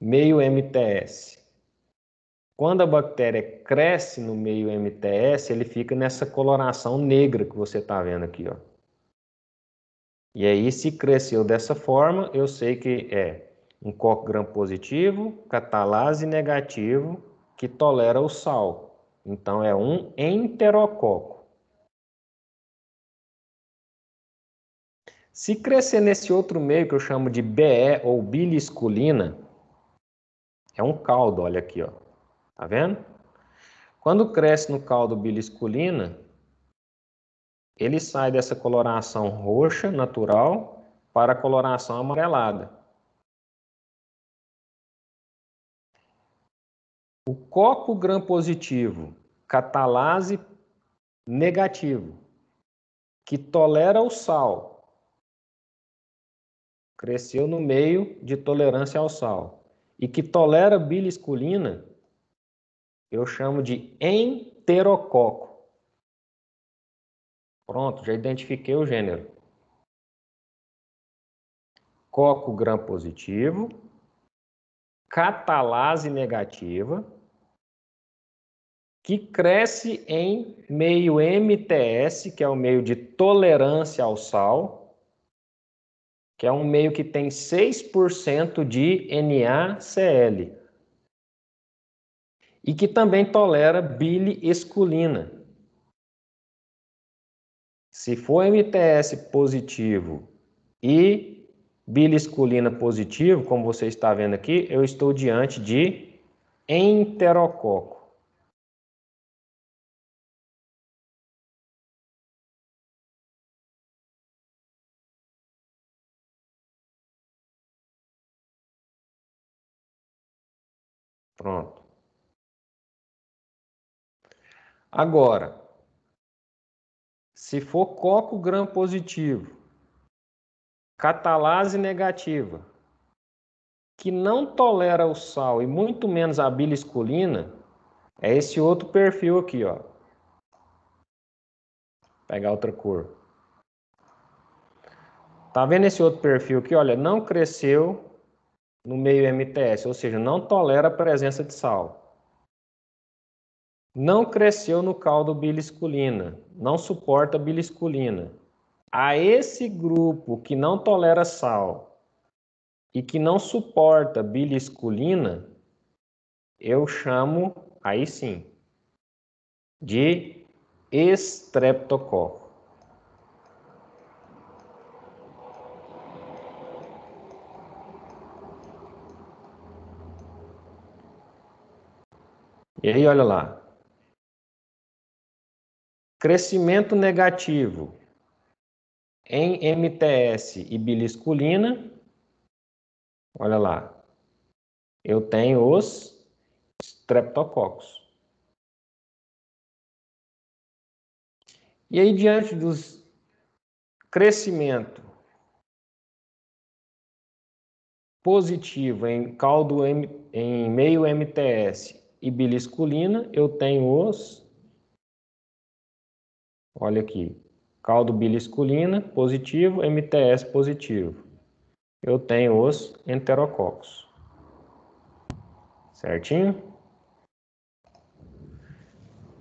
meio MTS. Quando a bactéria cresce no meio MTS, ele fica nessa coloração negra que você está vendo aqui. Ó. E aí, se cresceu dessa forma, eu sei que é um gram positivo, catalase negativo, que tolera o sal. Então, é um enterococo. Se crescer nesse outro meio que eu chamo de BE ou bilisculina, é um caldo, olha aqui, ó. Tá vendo? Quando cresce no caldo bilisculina, ele sai dessa coloração roxa natural para a coloração amarelada. O coco gram positivo, catalase negativo, que tolera o sal, cresceu no meio de tolerância ao sal, e que tolera bilisculina, eu chamo de enterococo. Pronto, já identifiquei o gênero. Coco gram positivo, catalase negativa, que cresce em meio MTS, que é o meio de tolerância ao sal, que é um meio que tem 6% de NaCl e que também tolera biliesculina. Se for MTS positivo e bilisculina positivo, como você está vendo aqui, eu estou diante de enterococo. Pronto. Agora, se for coco gram positivo, catalase negativa, que não tolera o sal e muito menos a bilisculina, é esse outro perfil aqui, ó. Vou pegar outra cor. Tá vendo esse outro perfil aqui? Olha, não cresceu no meio MTS, ou seja, não tolera a presença de sal. Não cresceu no caldo bilisculina, não suporta bilisculina a esse grupo que não tolera sal e que não suporta bilisculina, eu chamo, aí sim, de estreptococo. E aí, olha lá. Crescimento negativo em MTS e bilisculina, olha lá, eu tenho os streptococos. E aí, diante do crescimento positivo em caldo M, em meio MTS e bilisculina, eu tenho os, olha aqui, caldo bilisculina positivo, MTS positivo. Eu tenho os enterococos. Certinho?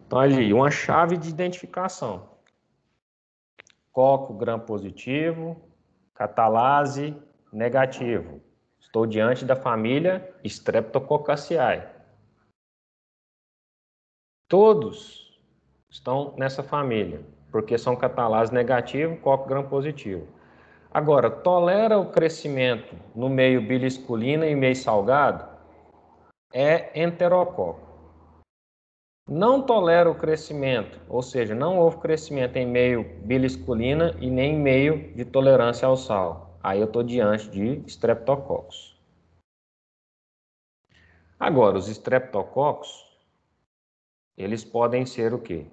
Então, ali, uma chave de identificação. Coco gram positivo, catalase negativo. Estou diante da família Streptococcaceae. Todos estão nessa família porque são catalase negativo, coco-gram positivo. Agora, tolera o crescimento no meio bilisculina e meio salgado? É enterococo. Não tolera o crescimento, ou seja, não houve crescimento em meio bilisculina e nem meio de tolerância ao sal. Aí eu estou diante de streptococcus. Agora, os streptococcus, eles podem ser o quê?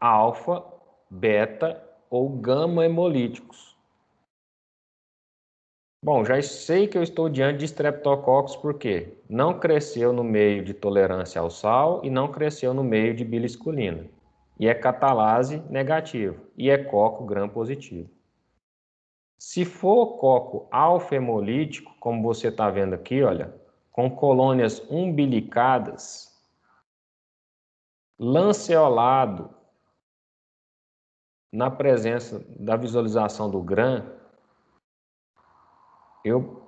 Alfa beta ou gama hemolíticos. Bom, já sei que eu estou diante de streptococcus porque não cresceu no meio de tolerância ao sal e não cresceu no meio de bilisculina. E é catalase negativo e é coco gram positivo. Se for coco alfa-hemolítico, como você está vendo aqui, olha, com colônias umbilicadas, lanceolado, na presença da visualização do GRAM, eu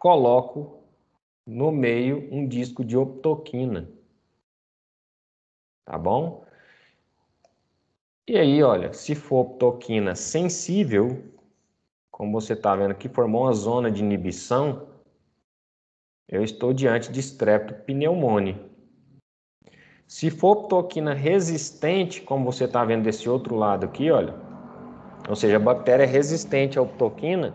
coloco no meio um disco de optoquina. Tá bom? E aí, olha, se for optoquina sensível, como você está vendo aqui, formou uma zona de inibição, eu estou diante de streptopneumone. Se for ptoquina resistente, como você está vendo desse outro lado aqui, olha, ou seja, a bactéria é resistente à ptoquina,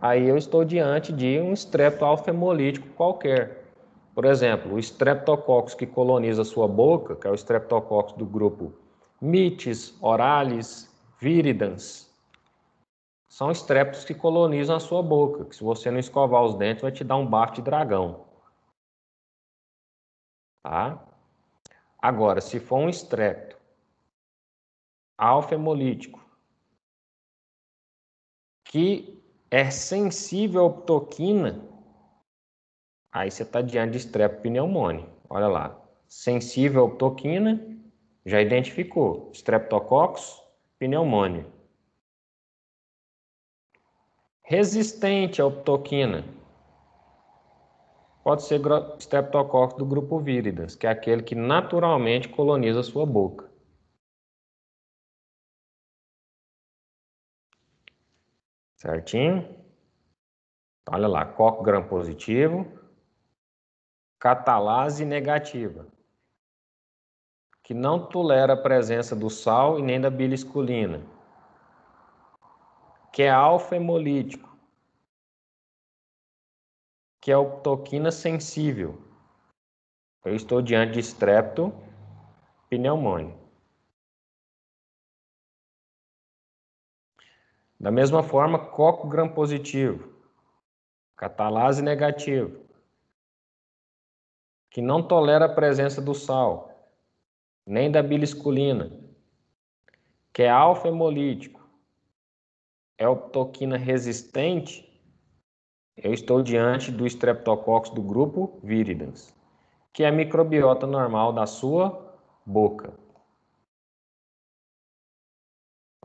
aí eu estou diante de um estrepto hemolítico qualquer. Por exemplo, o streptococcus que coloniza a sua boca, que é o streptococcus do grupo mites, oralis, viridans, são estreptos que colonizam a sua boca, que se você não escovar os dentes vai te dar um bafo de dragão. Tá? Agora, se for um estrepto alfa-hemolítico que é sensível à optoquina, aí você está diante de pneumônio. Olha lá, sensível à optoquina, já identificou, streptococcus, pneumônio. Resistente à optoquina, pode ser streptococcus do grupo viridas, que é aquele que naturalmente coloniza a sua boca. Certinho? Olha lá, coque gram positivo, catalase negativa, que não tolera a presença do sal e nem da bilisculina, que é alfa-hemolítico, que é o toquina sensível. Eu estou diante de estrepto pneumônio. Da mesma forma, coco gram positivo, catalase negativo, que não tolera a presença do sal, nem da bilisculina, que é alfa-hemolítico, é optoquina resistente eu estou diante do Streptococcus do grupo Viridans, que é a microbiota normal da sua boca.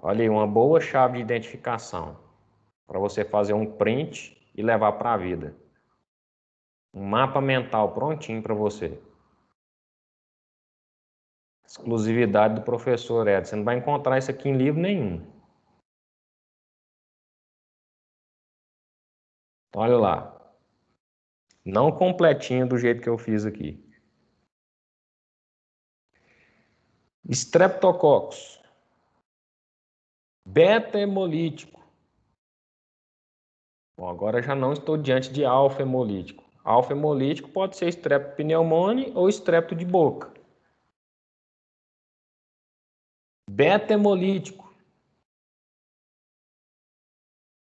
Olha aí, uma boa chave de identificação para você fazer um print e levar para a vida. Um mapa mental prontinho para você. Exclusividade do professor Edson. Você não vai encontrar isso aqui em livro nenhum. Olha lá. Não completinha do jeito que eu fiz aqui. Streptococcus. Beta-hemolítico. Bom, agora já não estou diante de alfa-hemolítico. Alfa-hemolítico pode ser streptopneumone ou estrepto de boca. Beta-hemolítico.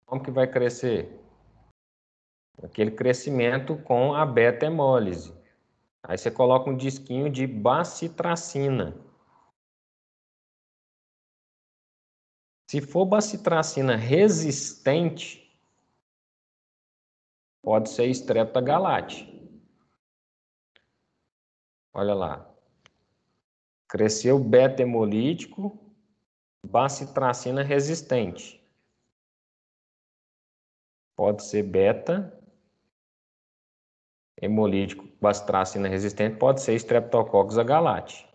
Como que vai crescer? aquele crescimento com a beta-hemólise. Aí você coloca um disquinho de bacitracina. Se for bacitracina resistente, pode ser estreptogalate. Olha lá. Cresceu beta-hemolítico, bacitracina resistente. Pode ser beta hemolítico bacitracina resistente pode ser Streptococcus agalate.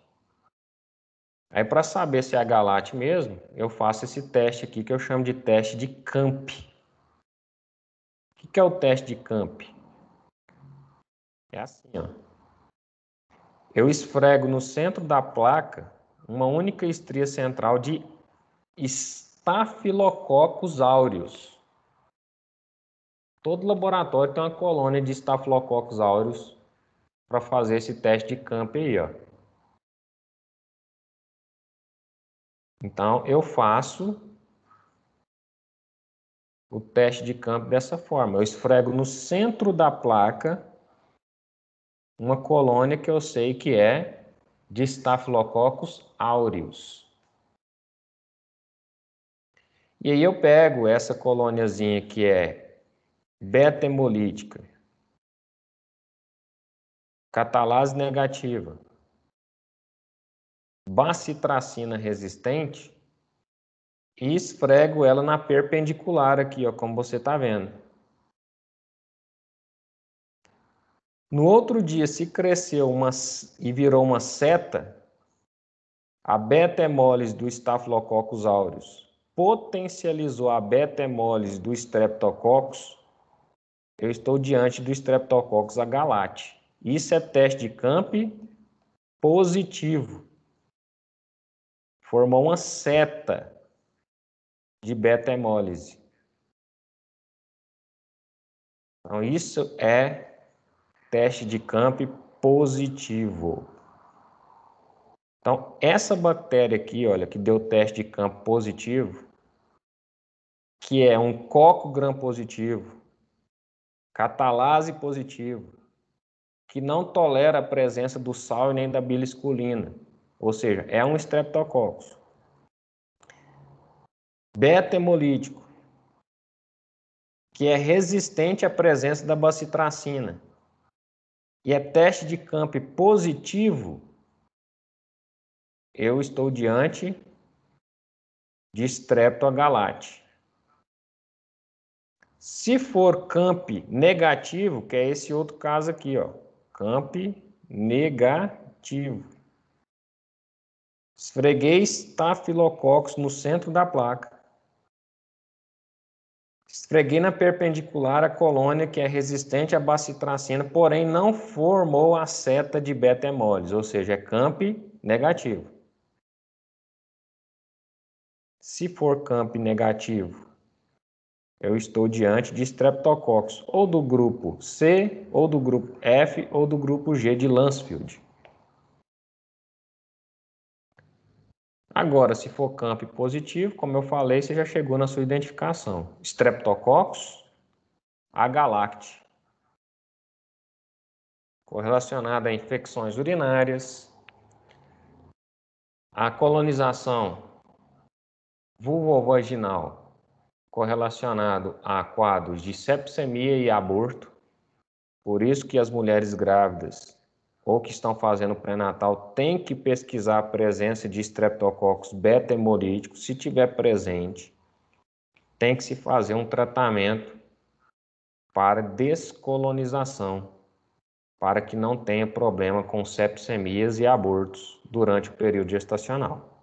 Aí, para saber se é agalate mesmo, eu faço esse teste aqui que eu chamo de teste de CAMP. O que, que é o teste de CAMP? É assim, ó. Eu esfrego no centro da placa uma única estria central de Staphylococcus aureus. Todo laboratório tem uma colônia de Staphylococcus aureus para fazer esse teste de camp aí, ó. Então, eu faço o teste de campo dessa forma. Eu esfrego no centro da placa uma colônia que eu sei que é de Staphylococcus aureus. E aí eu pego essa colôniazinha que é beta-hemolítica, catalase negativa, bacitracina resistente e esfrego ela na perpendicular aqui, ó, como você está vendo. No outro dia, se cresceu uma, e virou uma seta, a beta-hemólise do Staphylococcus aureus potencializou a beta-hemólise do Streptococcus eu estou diante do Streptococcus agalate. Isso é teste de Camp positivo. Formou uma seta de beta-hemólise. Então, isso é teste de Camp positivo. Então, essa bactéria aqui, olha, que deu teste de campo positivo, que é um coco gram positivo, catalase positivo, que não tolera a presença do sal e nem da bilisculina, ou seja, é um streptococcus. Beta-hemolítico, que é resistente à presença da bacitracina e é teste de camp positivo, eu estou diante de streptogalate. Se for camp negativo, que é esse outro caso aqui, ó, camp negativo. Esfreguei estafilococcus no centro da placa. Esfreguei na perpendicular a colônia que é resistente à bacitracina, porém não formou a seta de beta-hemolis, ou seja, é camp negativo. Se for camp negativo eu estou diante de streptococcus, ou do grupo C, ou do grupo F, ou do grupo G de Lansfield. Agora, se for camp positivo, como eu falei, você já chegou na sua identificação. Streptococcus galacte, correlacionada a infecções urinárias, a colonização vulvovaginal correlacionado a quadros de sepsemia e aborto. Por isso que as mulheres grávidas ou que estão fazendo pré-natal têm que pesquisar a presença de estreptococcus beta hemolíticos. Se tiver presente, tem que se fazer um tratamento para descolonização, para que não tenha problema com sepsemias e abortos durante o período gestacional.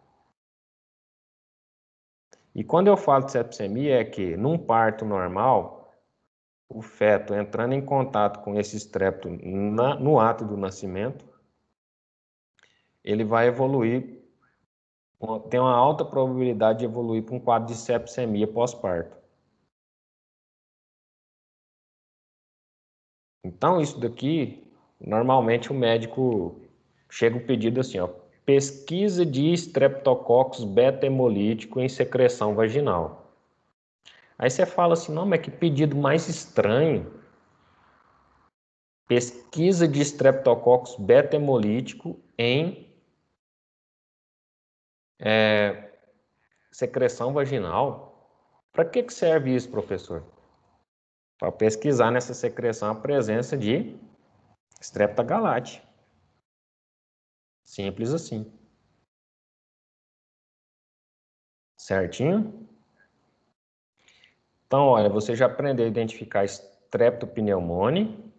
E quando eu falo de sepsemia, é que num parto normal, o feto entrando em contato com esse estrepto na, no ato do nascimento, ele vai evoluir, tem uma alta probabilidade de evoluir para um quadro de sepsemia pós-parto. Então, isso daqui, normalmente o médico chega o pedido assim, ó, pesquisa de estreptococcus beta-hemolítico em secreção vaginal. Aí você fala assim, não, mas que pedido mais estranho. Pesquisa de estreptococcus beta-hemolítico em é, secreção vaginal. Para que, que serve isso, professor? Para pesquisar nessa secreção a presença de Streptogalate. Simples assim. Certinho? Então, olha, você já aprendeu a identificar Streptopneumone,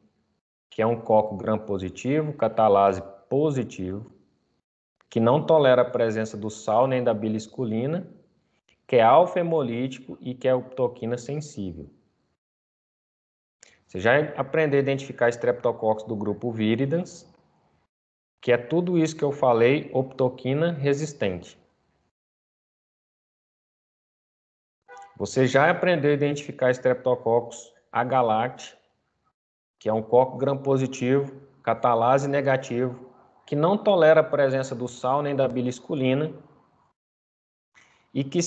que é um coco gram positivo, catalase positivo, que não tolera a presença do sal nem da bilisculina, que é alfa-hemolítico e que é optoquina sensível. Você já aprendeu a identificar estreptococcus do grupo viridans, que é tudo isso que eu falei, optoquina resistente. Você já aprendeu a identificar Streptococcus agalacti, que é um coco gram-positivo, catalase negativo, que não tolera a presença do sal nem da bilisculina e que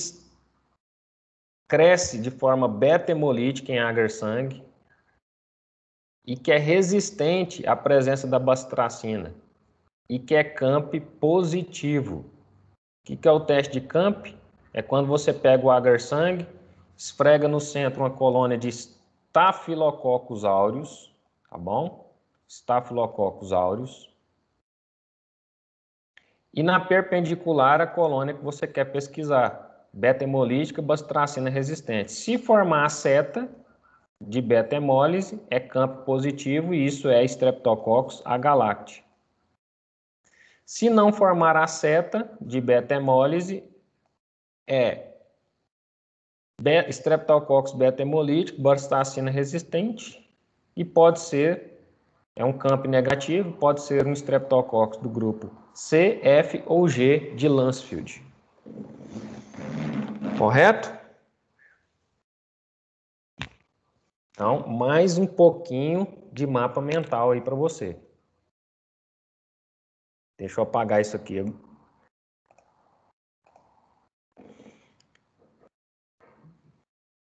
cresce de forma beta-hemolítica em agar-sangue e que é resistente à presença da bacitracina e que é camp positivo. O que, é o teste de camp? É quando você pega o agar-sangue, esfrega no centro uma colônia de Staphylococcus aureus, tá bom? Staphylococcus aureus. E na perpendicular a colônia que você quer pesquisar, beta hemolítica, bastracina resistente. Se formar a seta de beta hemólise, é campo positivo e isso é Streptococcus agalacti. Se não formar a seta de beta-hemólise, é Streptococcus beta-hemolítico, borstacina resistente e pode ser, é um campo negativo, pode ser um Streptococcus do grupo C, F ou G de Lansfield. Correto? Então, mais um pouquinho de mapa mental aí para você. Deixa eu apagar isso aqui.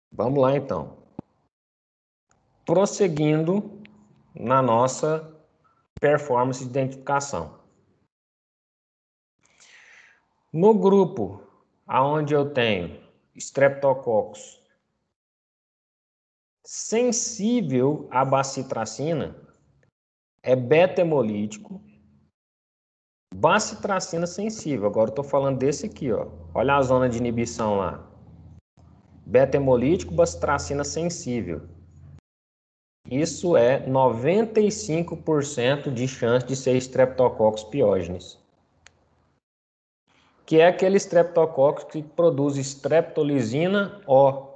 Vamos lá, então. Prosseguindo na nossa performance de identificação. No grupo aonde eu tenho Streptococcus sensível à bacitracina, é beta-hemolítico Bacitracina sensível. Agora eu estou falando desse aqui, ó. Olha a zona de inibição lá. Beta-hemolítico, bacitracina sensível. Isso é 95% de chance de ser Streptococcus pyogenes. Que é aquele Streptococcus que produz streptolisina O.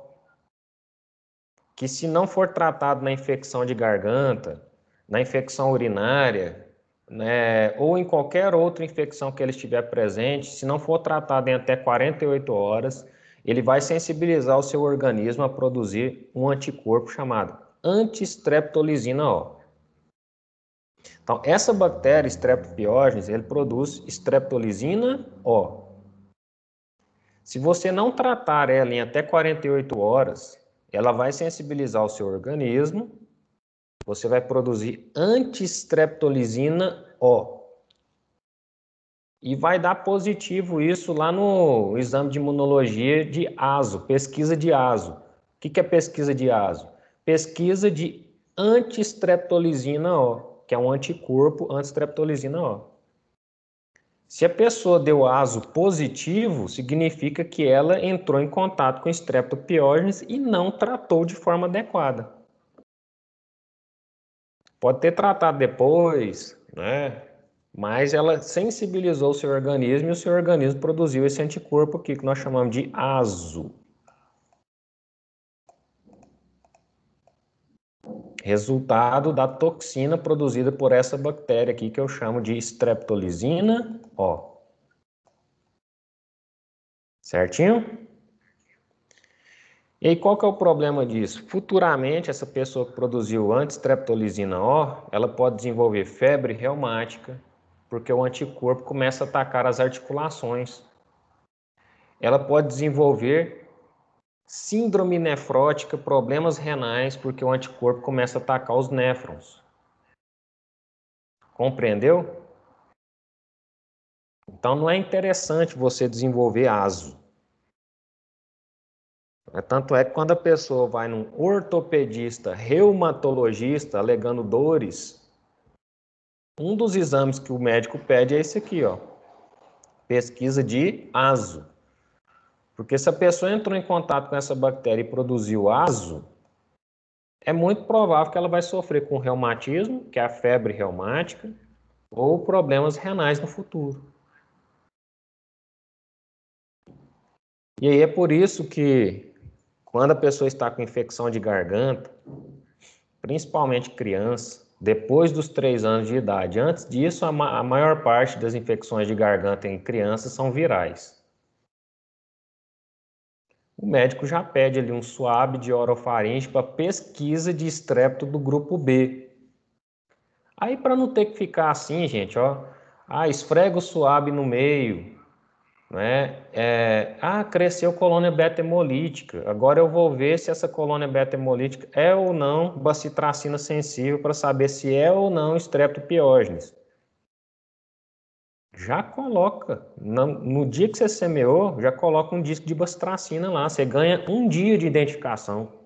Que se não for tratado na infecção de garganta, na infecção urinária, né, ou em qualquer outra infecção que ele estiver presente, se não for tratado em até 48 horas, ele vai sensibilizar o seu organismo a produzir um anticorpo chamado antistreptolizina O. Então, essa bactéria Streptopiógenes, ele produz streptolisina O. Se você não tratar ela em até 48 horas, ela vai sensibilizar o seu organismo você vai produzir antistreptolizina O. E vai dar positivo isso lá no exame de imunologia de ASO, pesquisa de ASO. O que, que é pesquisa de ASO? Pesquisa de antistreptolizina O, que é um anticorpo antistreptolizina O. Se a pessoa deu ASO positivo, significa que ela entrou em contato com estreptopiógenes e não tratou de forma adequada. Pode ter tratado depois, né? Mas ela sensibilizou o seu organismo e o seu organismo produziu esse anticorpo aqui que nós chamamos de azo. Resultado da toxina produzida por essa bactéria aqui que eu chamo de streptolisina, ó. Certinho? E aí, qual que é o problema disso? Futuramente, essa pessoa que produziu antes O, ela pode desenvolver febre reumática, porque o anticorpo começa a atacar as articulações. Ela pode desenvolver síndrome nefrótica, problemas renais, porque o anticorpo começa a atacar os néfrons. Compreendeu? Então, não é interessante você desenvolver ASO. É, tanto é que quando a pessoa vai num ortopedista, reumatologista, alegando dores, um dos exames que o médico pede é esse aqui, ó. Pesquisa de aso. Porque se a pessoa entrou em contato com essa bactéria e produziu aso, é muito provável que ela vai sofrer com reumatismo, que é a febre reumática, ou problemas renais no futuro. E aí é por isso que quando a pessoa está com infecção de garganta, principalmente criança, depois dos 3 anos de idade. Antes disso, a, ma a maior parte das infecções de garganta em crianças são virais. O médico já pede ali um suave de orofaringe para pesquisa de estrepto do grupo B. Aí para não ter que ficar assim, gente, ó, ah, esfrega o suave no meio, né? É, ah, cresceu colônia beta-hemolítica. Agora eu vou ver se essa colônia beta-hemolítica é ou não bacitracina sensível para saber se é ou não streptopiógenes. Já coloca, no, no dia que você semeou, já coloca um disco de bacitracina lá. Você ganha um dia de identificação.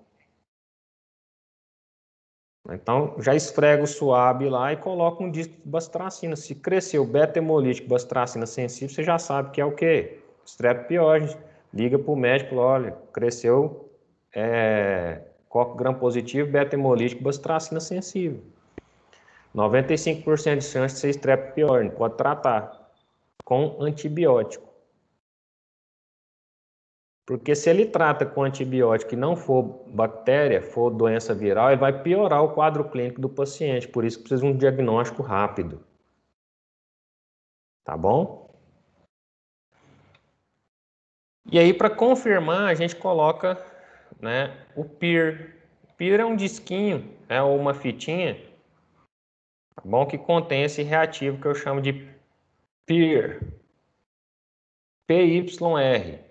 Né? Então, já esfrega o suave lá e coloca um disco de bastracina. Se cresceu beta-hemolítico, bastracina sensível, você já sabe que é o quê? Streptopiógenes. Liga para o médico, olha, cresceu é, coco gram-positivo, beta-hemolítico, bastracina sensível. 95% de chance de ser streptopiórnio. Pode tratar com antibiótico. Porque se ele trata com antibiótico e não for bactéria, for doença viral, ele vai piorar o quadro clínico do paciente. Por isso precisa de um diagnóstico rápido. Tá bom? E aí, para confirmar, a gente coloca né, o PIR. PIR é um disquinho, é uma fitinha, tá bom? Que contém esse reativo que eu chamo de PIR. PYR.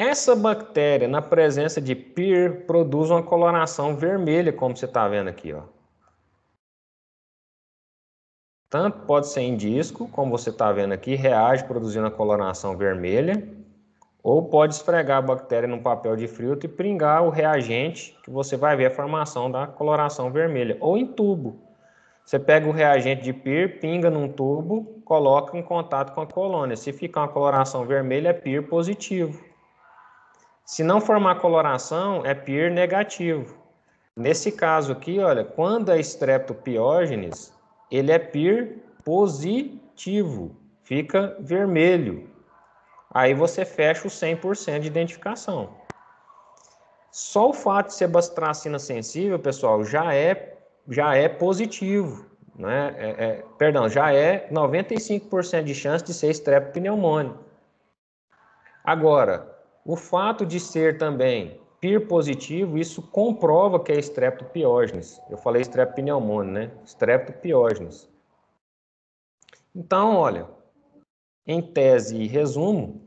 Essa bactéria, na presença de PIR, produz uma coloração vermelha, como você está vendo aqui. Ó. Tanto pode ser em disco, como você está vendo aqui, reage produzindo a coloração vermelha, ou pode esfregar a bactéria num papel de filtro e pringar o reagente, que você vai ver a formação da coloração vermelha, ou em tubo. Você pega o reagente de PIR, pinga num tubo, coloca em contato com a colônia. Se ficar uma coloração vermelha, é PIR positivo. Se não formar coloração, é PIR negativo. Nesse caso aqui, olha, quando é Streptopiógenes, ele é PIR positivo, fica vermelho. Aí você fecha o 100% de identificação. Só o fato de ser bacitracina sensível, pessoal, já é, já é positivo. Né? É, é, perdão, já é 95% de chance de ser estreptopneumônio. Agora, o fato de ser também PIR positivo, isso comprova que é estreptopiógenes. Eu falei estreptopneumônio, né? Estreptopiógenes. Então, olha, em tese e resumo,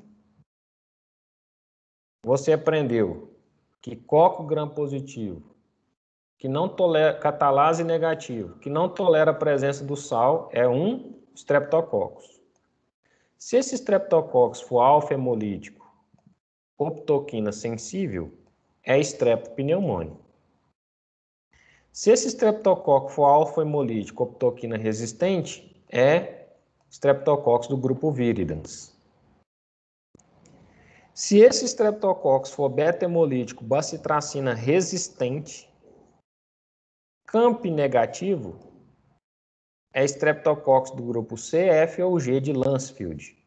você aprendeu que coco gram positivo, que não tolera catalase negativo, que não tolera a presença do sal, é um streptococcus. Se esse streptococcus for alfa hemolítico optoquina sensível é estreptopneumônio. Se esse streptococo for alfa-hemolítico optoquina resistente, é streptococcus do grupo viridans. Se esse streptococcus for beta-hemolítico bacitracina resistente, camp negativo, é streptococcus do grupo CF ou G de Lansfield.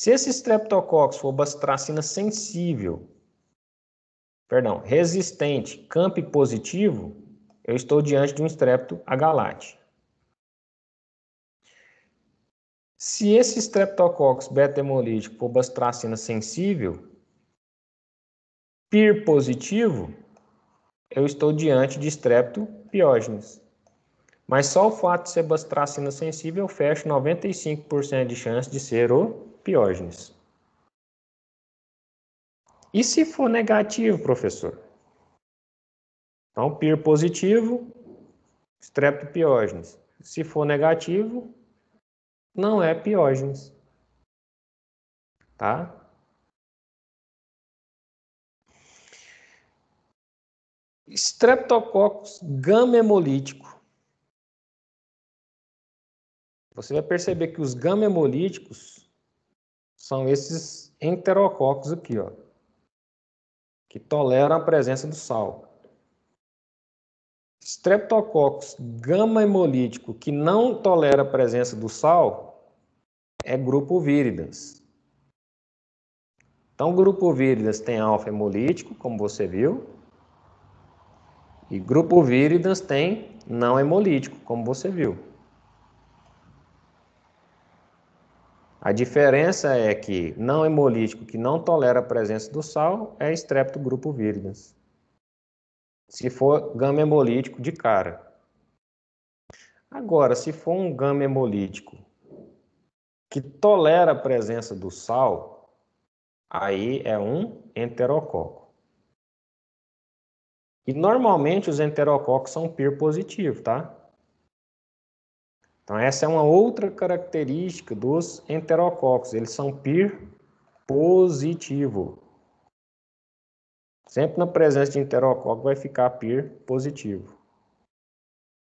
Se esse streptococcus for bastracina sensível, perdão, resistente, camp positivo, eu estou diante de um estrepto agalate. Se esse streptococcus beta-hemolítico for bastracina sensível, PIR positivo, eu estou diante de estrepto piógenes. Mas só o fato de ser bastracina sensível, eu fecho 95% de chance de ser o Piógenes. E se for negativo, professor? Então, PIR positivo, streptopiógenes. Se for negativo, não é piógenes. Tá? Streptococcus gama-hemolítico. Você vai perceber que os gama-hemolíticos são esses enterococos aqui, ó, que toleram a presença do sal. Streptococcus gama hemolítico que não tolera a presença do sal é grupo víridas. Então, grupo víridas tem alfa hemolítico, como você viu, e grupo víridas tem não hemolítico, como você viu. A diferença é que não hemolítico, que não tolera a presença do sal, é estrepto grupo viridans. Se for gama hemolítico, de cara. Agora, se for um gama hemolítico que tolera a presença do sal, aí é um enterococo. E normalmente os enterococos são PIR positivo, tá? Então, essa é uma outra característica dos enterococos. Eles são PIR positivo. Sempre na presença de enterococo vai ficar PIR positivo.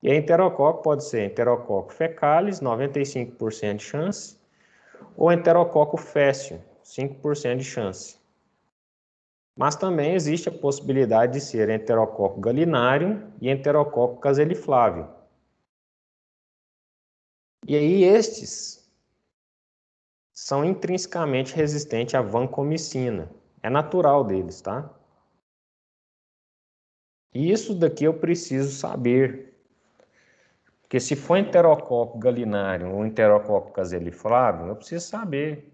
E a enterococo pode ser enterococo fecalis, 95% de chance, ou enterococo féceo, 5% de chance. Mas também existe a possibilidade de ser enterococo galinário e enterococo caseliflávio. E aí estes são intrinsecamente resistentes à vancomicina. É natural deles, tá? E isso daqui eu preciso saber. Porque se for enterococo galinário ou enterococo caseliflávio, eu preciso saber.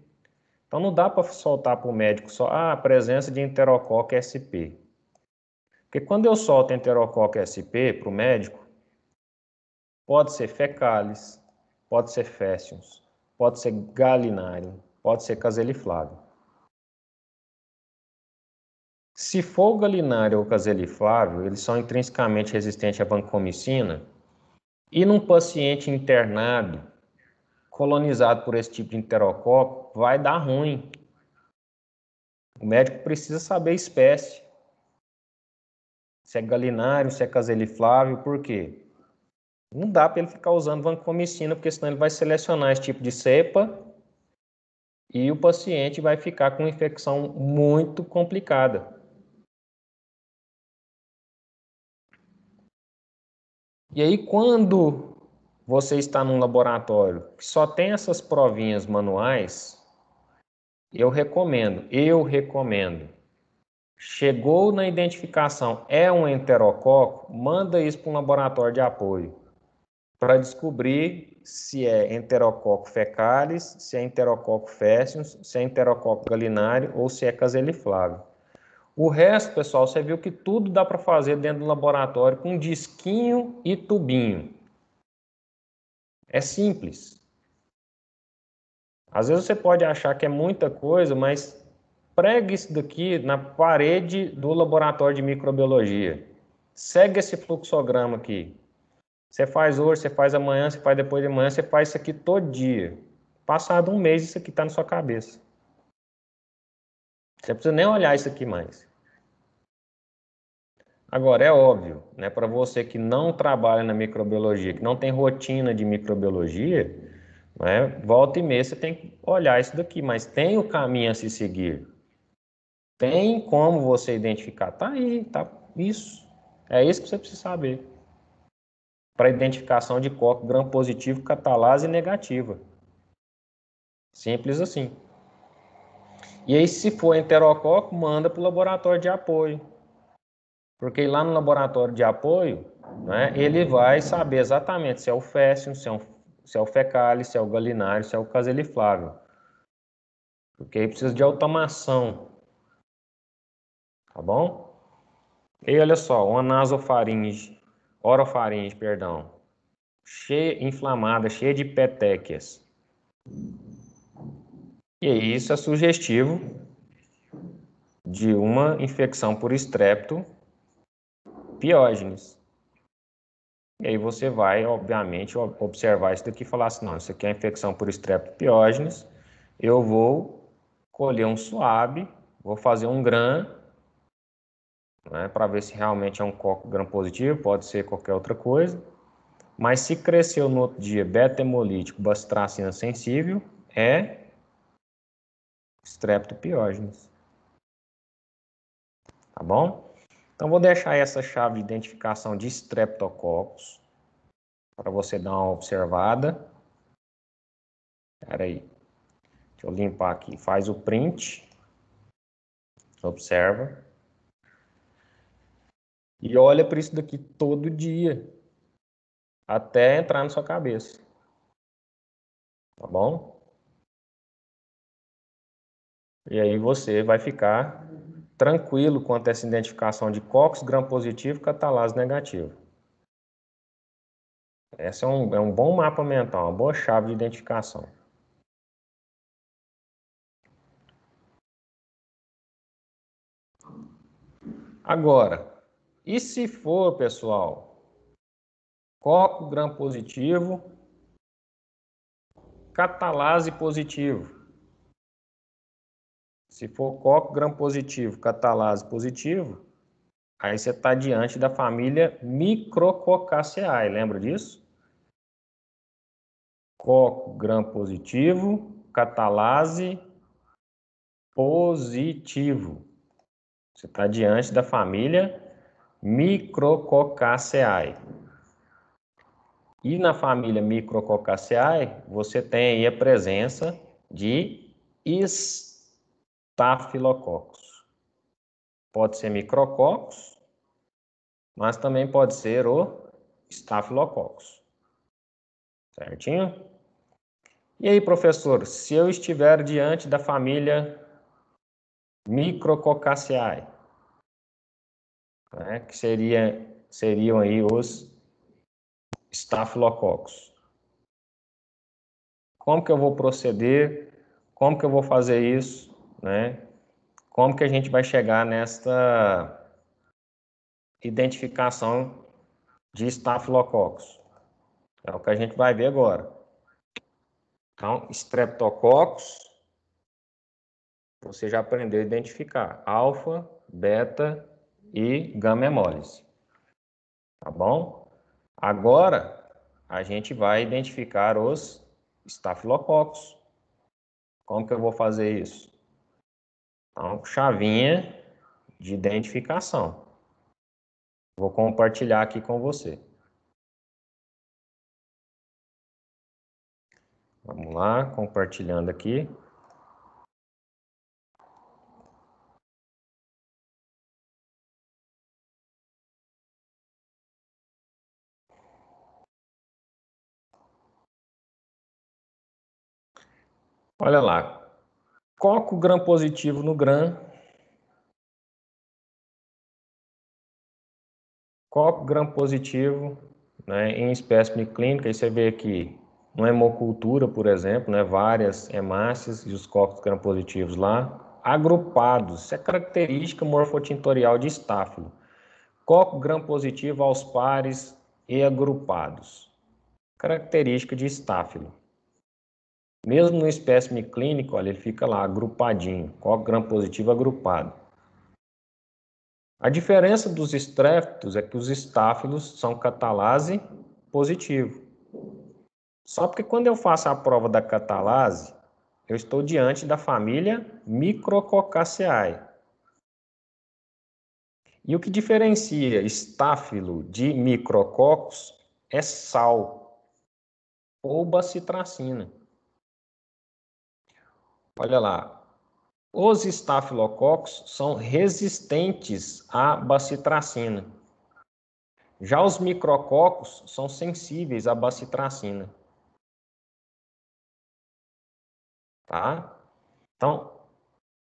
Então não dá para soltar para o médico só ah, a presença de enterococo SP. Porque quando eu solto enterococo SP para o médico, pode ser fecalis, pode ser Fescius, pode ser Gallinarium, pode ser Caseliflavio. Se for galinário ou caseliflável, eles são intrinsecamente resistentes à vancomicina e num paciente internado colonizado por esse tipo de enterococo vai dar ruim. O médico precisa saber a espécie. Se é galinário, se é caseliflável, por quê? Não dá para ele ficar usando vancomicina, porque senão ele vai selecionar esse tipo de cepa e o paciente vai ficar com infecção muito complicada. E aí, quando você está num laboratório que só tem essas provinhas manuais, eu recomendo, eu recomendo. Chegou na identificação, é um enterococo, manda isso para um laboratório de apoio para descobrir se é enterococo fecalis, se é enterococo faeciens, se é enterococo gallinari ou se é caseliflávio. O resto, pessoal, você viu que tudo dá para fazer dentro do laboratório com disquinho e tubinho. É simples. Às vezes você pode achar que é muita coisa, mas pregue isso daqui na parede do laboratório de microbiologia. Segue esse fluxograma aqui. Você faz hoje, você faz amanhã, você faz depois de amanhã, você faz isso aqui todo dia. Passado um mês, isso aqui está na sua cabeça. Você não precisa nem olhar isso aqui mais. Agora, é óbvio, né, para você que não trabalha na microbiologia, que não tem rotina de microbiologia, né, volta e meia você tem que olhar isso daqui, mas tem o caminho a se seguir. Tem como você identificar. Tá aí, tá isso. É isso que você precisa saber para identificação de coque gram positivo, catalase negativa. Simples assim. E aí, se for enterococo, manda para o laboratório de apoio. Porque lá no laboratório de apoio, né, ele vai saber exatamente se é o fécio, se é, um, se é o fecalis, se é o galinário, se é o caseliflável. Porque aí precisa de automação. Tá bom? E olha só, uma nasofaringe orofaringe, perdão, cheia, inflamada, cheia de petequias. E isso é sugestivo de uma infecção por estrepto piógenes. E aí você vai, obviamente, observar isso daqui e falar assim, não, isso aqui é infecção por estrepto piógenes, eu vou colher um suave, vou fazer um grã né, para ver se realmente é um gram positivo, pode ser qualquer outra coisa. Mas se cresceu no outro dia beta-hemolítico, bacitracina sensível, é streptopiógenes. Tá bom? Então, vou deixar essa chave de identificação de streptococcus para você dar uma observada. Espera aí. Deixa eu limpar aqui. Faz o print. Observa. E olha para isso daqui todo dia, até entrar na sua cabeça. Tá bom? E aí você vai ficar tranquilo quanto a essa identificação de COX gram positivo e catalase negativo. Esse é um, é um bom mapa mental, uma boa chave de identificação. Agora, e se for, pessoal, coco gram positivo, catalase positivo. Se for coco gram positivo, catalase positivo, aí você está diante da família Micrococaceae, lembra disso? Coco gram positivo, catalase positivo. Você está diante da família Micrococaceae. E na família Micrococaceae, você tem aí a presença de estafilococos. Pode ser micrococos, mas também pode ser o estafilococos. Certinho? E aí, professor, se eu estiver diante da família Micrococaceae, né, que seria, seriam aí os estafilococos. Como que eu vou proceder? Como que eu vou fazer isso? Né? Como que a gente vai chegar nesta identificação de estafilococos? É o que a gente vai ver agora. Então, estreptococos, você já aprendeu a identificar. Alfa, beta e gama hemólise. Tá bom? Agora, a gente vai identificar os estafilococos. Como que eu vou fazer isso? Então, chavinha de identificação. Vou compartilhar aqui com você. Vamos lá, compartilhando aqui. Olha lá. Coco gram positivo no gram. Coco gram positivo né, em espécime clínica. E você vê aqui, uma hemocultura, por exemplo, né, várias hemácias e os cocos gram positivos lá, agrupados. Isso é característica morfotintorial de estáfilo. Coco gram positivo aos pares e agrupados. Característica de estáfilo. Mesmo no espécime clínico, olha, ele fica lá agrupadinho, coque gram-positivo agrupado. A diferença dos estréptos é que os estáfilos são catalase positivo. Só porque quando eu faço a prova da catalase, eu estou diante da família Micrococcaceae. E o que diferencia estáfilo de micrococos é sal ou bacitracina. Olha lá. Os estafilococos são resistentes à bacitracina. Já os micrococos são sensíveis à bacitracina. Tá? Então,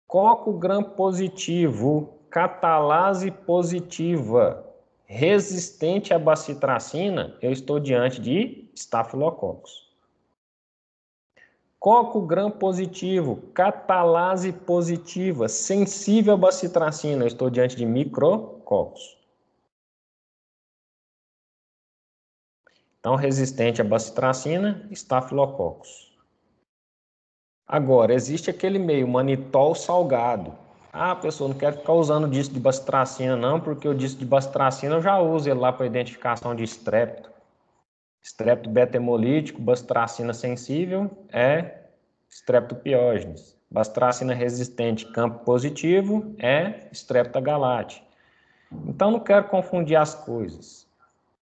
coco gram positivo, catalase positiva, resistente à bacitracina, eu estou diante de estafilococos coco-gram positivo, catalase positiva, sensível à bacitracina. Eu estou diante de micrococos. Então, resistente à bacitracina, estafilococos. Agora, existe aquele meio, manitol salgado. Ah, pessoa, não quero ficar usando disco de bacitracina, não, porque o disco de bacitracina eu já uso ele lá para identificação de estrépito. Estrepto beta-hemolítico, bastracina sensível é estrepto Bastracina resistente, campo positivo, é estreptogalate. Então, não quero confundir as coisas.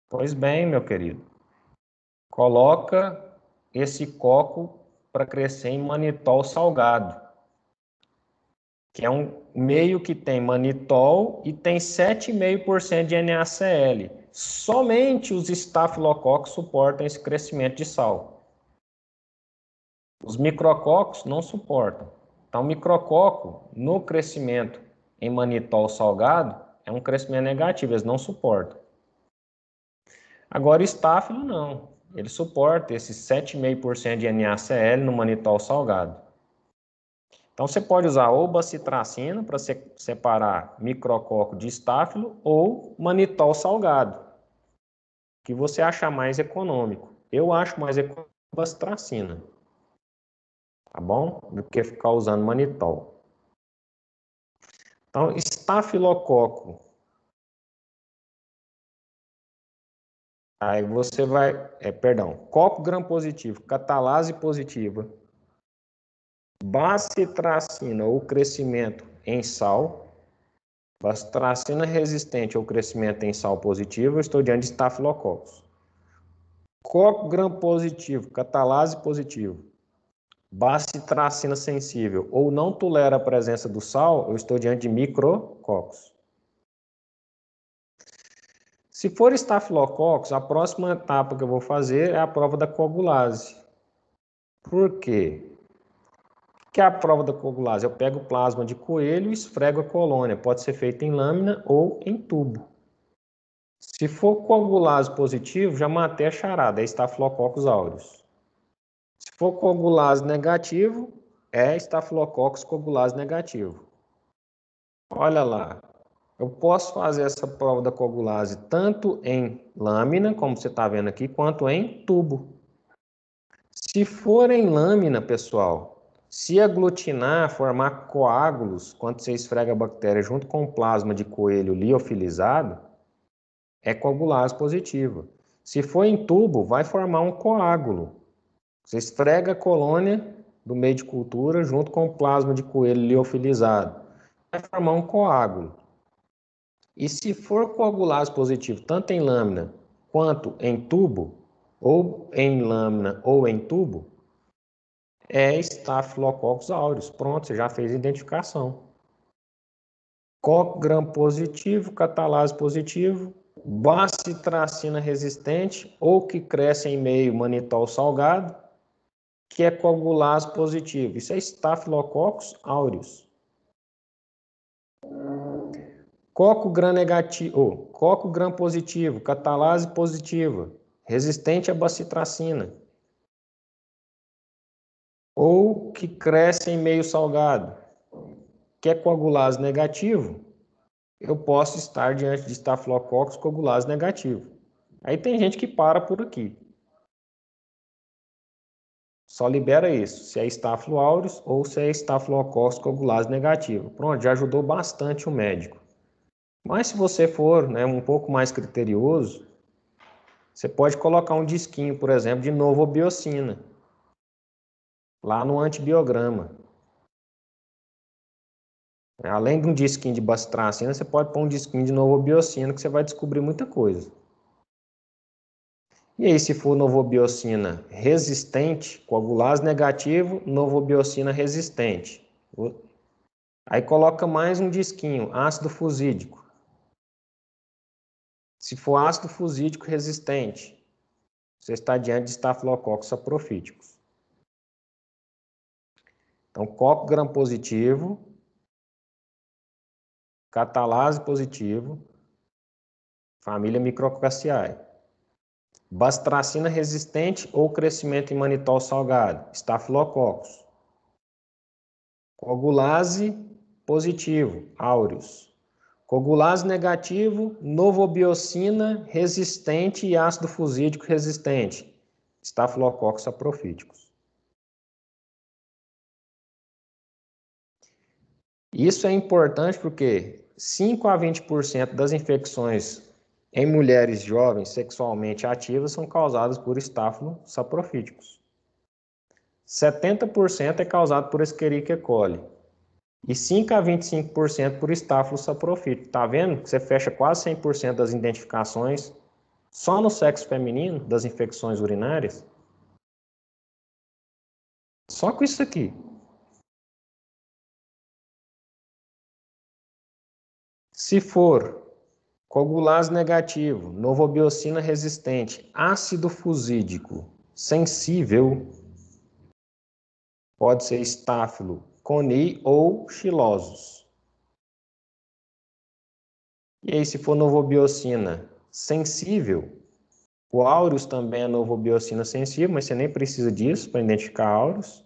Pois bem, meu querido, coloca esse coco para crescer em manitol salgado, que é um meio que tem manitol e tem 7,5% de NaCl somente os estafilococos suportam esse crescimento de sal. Os micrococos não suportam. Então, o micrococo, no crescimento em manitol salgado, é um crescimento negativo, eles não suportam. Agora, o estáfilo não. Ele suporta esse 7,5% de NaCl no manitol salgado. Então, você pode usar ou bacitracina para separar micrococo de estáfilo ou manitol salgado que você achar mais econômico. Eu acho mais econômico a bastracina, tá bom? Do que ficar usando manitol. Então, estafilococo. Aí você vai, é, perdão, coco gram positivo, catalase positiva, bacitracina ou crescimento em sal, Vastracina então, resistente ao crescimento em sal positivo, eu estou diante de estafilococcus. Coco gram positivo, catalase positivo, bacitracina sensível ou não tolera a presença do sal, eu estou diante de micrococos. Se for estafilococos, a próxima etapa que eu vou fazer é a prova da coagulase. Por quê? que é a prova da coagulase? Eu pego o plasma de coelho e esfrego a colônia. Pode ser feita em lâmina ou em tubo. Se for coagulase positivo, já matei a charada, é estafilococcus aureus. Se for coagulase negativo, é estafilococcus coagulase negativo. Olha lá, eu posso fazer essa prova da coagulase tanto em lâmina, como você está vendo aqui, quanto em tubo. Se for em lâmina, pessoal, se aglutinar, formar coágulos quando você esfrega a bactéria junto com o plasma de coelho liofilizado, é coagulase positiva. Se for em tubo, vai formar um coágulo. Você esfrega a colônia do meio de cultura junto com o plasma de coelho liofilizado. Vai formar um coágulo. E se for coagulase positivo, tanto em lâmina quanto em tubo, ou em lâmina ou em tubo, é Staphylococcus aureus. Pronto, você já fez a identificação. Cogram positivo, catalase positivo, bacitracina resistente ou que cresce em meio manitol salgado, que é coagulase positivo. Isso é Staphylococcus aureus. Coco gram negativo, oh, coco gram positivo, catalase positiva, resistente à bacitracina ou que cresce em meio salgado, que é coagulase negativo, eu posso estar diante de estafilococcus coagulase negativo. Aí tem gente que para por aqui. Só libera isso, se é estafilo aureus ou se é estafilococcus coagulase negativo. Pronto, já ajudou bastante o médico. Mas se você for né, um pouco mais criterioso, você pode colocar um disquinho, por exemplo, de novobiocina lá no antibiograma. É, além de um disquinho de bacitracina, você pode pôr um disquinho de novobiocina, que você vai descobrir muita coisa. E aí, se for novobiocina resistente, coagulase negativo, novobiocina resistente. Aí coloca mais um disquinho, ácido fusídico. Se for ácido fusídico resistente, você está diante de estafilococos aprofíticos. Então, Cochran positivo, catalase positivo, família Microcasciae. Bastracina resistente ou crescimento em manitol salgado, Staphylococcus. Coagulase positivo, áureos. Coagulase negativo, novobiocina resistente e ácido fusídico resistente, Staphylococcus aprofíticos. Isso é importante porque 5 a 20% das infecções em mulheres jovens sexualmente ativas são causadas por estáfilo saprofíticos. 70% é causado por Escherichia coli e 5 a 25% por estáfilo saprofítico. Tá vendo que você fecha quase 100% das identificações só no sexo feminino das infecções urinárias? Só com isso aqui. Se for coagulase negativo, novobiocina resistente, ácido fusídico sensível, pode ser estáfilo, coni ou xilosos. E aí, se for novobiocina sensível, o aureus também é novobiocina sensível, mas você nem precisa disso para identificar aureus.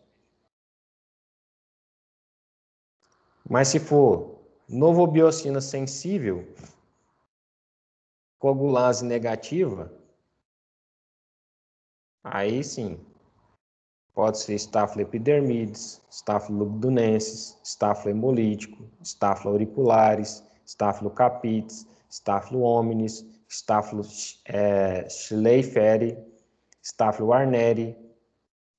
Mas se for Novobiocina sensível, coagulase negativa, aí sim, pode ser Staphylo epidermides, Staphylo lugdunensis, Staphylo hemolítico, Staphylo auriculares, Staphylo capitis, Staphylo hominis, Staphylo é, eh, schleiferi, Staphylo arneri,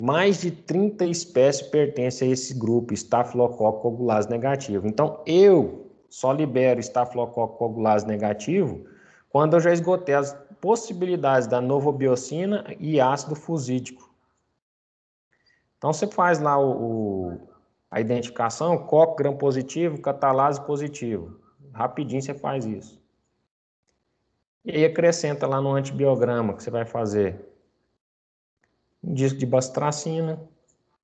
mais de 30 espécies pertencem a esse grupo, estafilococo coagulase negativo. Então, eu só libero estafilococo coagulase negativo quando eu já esgotei as possibilidades da novobiocina e ácido fusídico. Então, você faz lá o, o a identificação, coco gram positivo, catalase positivo. Rapidinho você faz isso. E aí acrescenta lá no antibiograma que você vai fazer um disco de bastracina,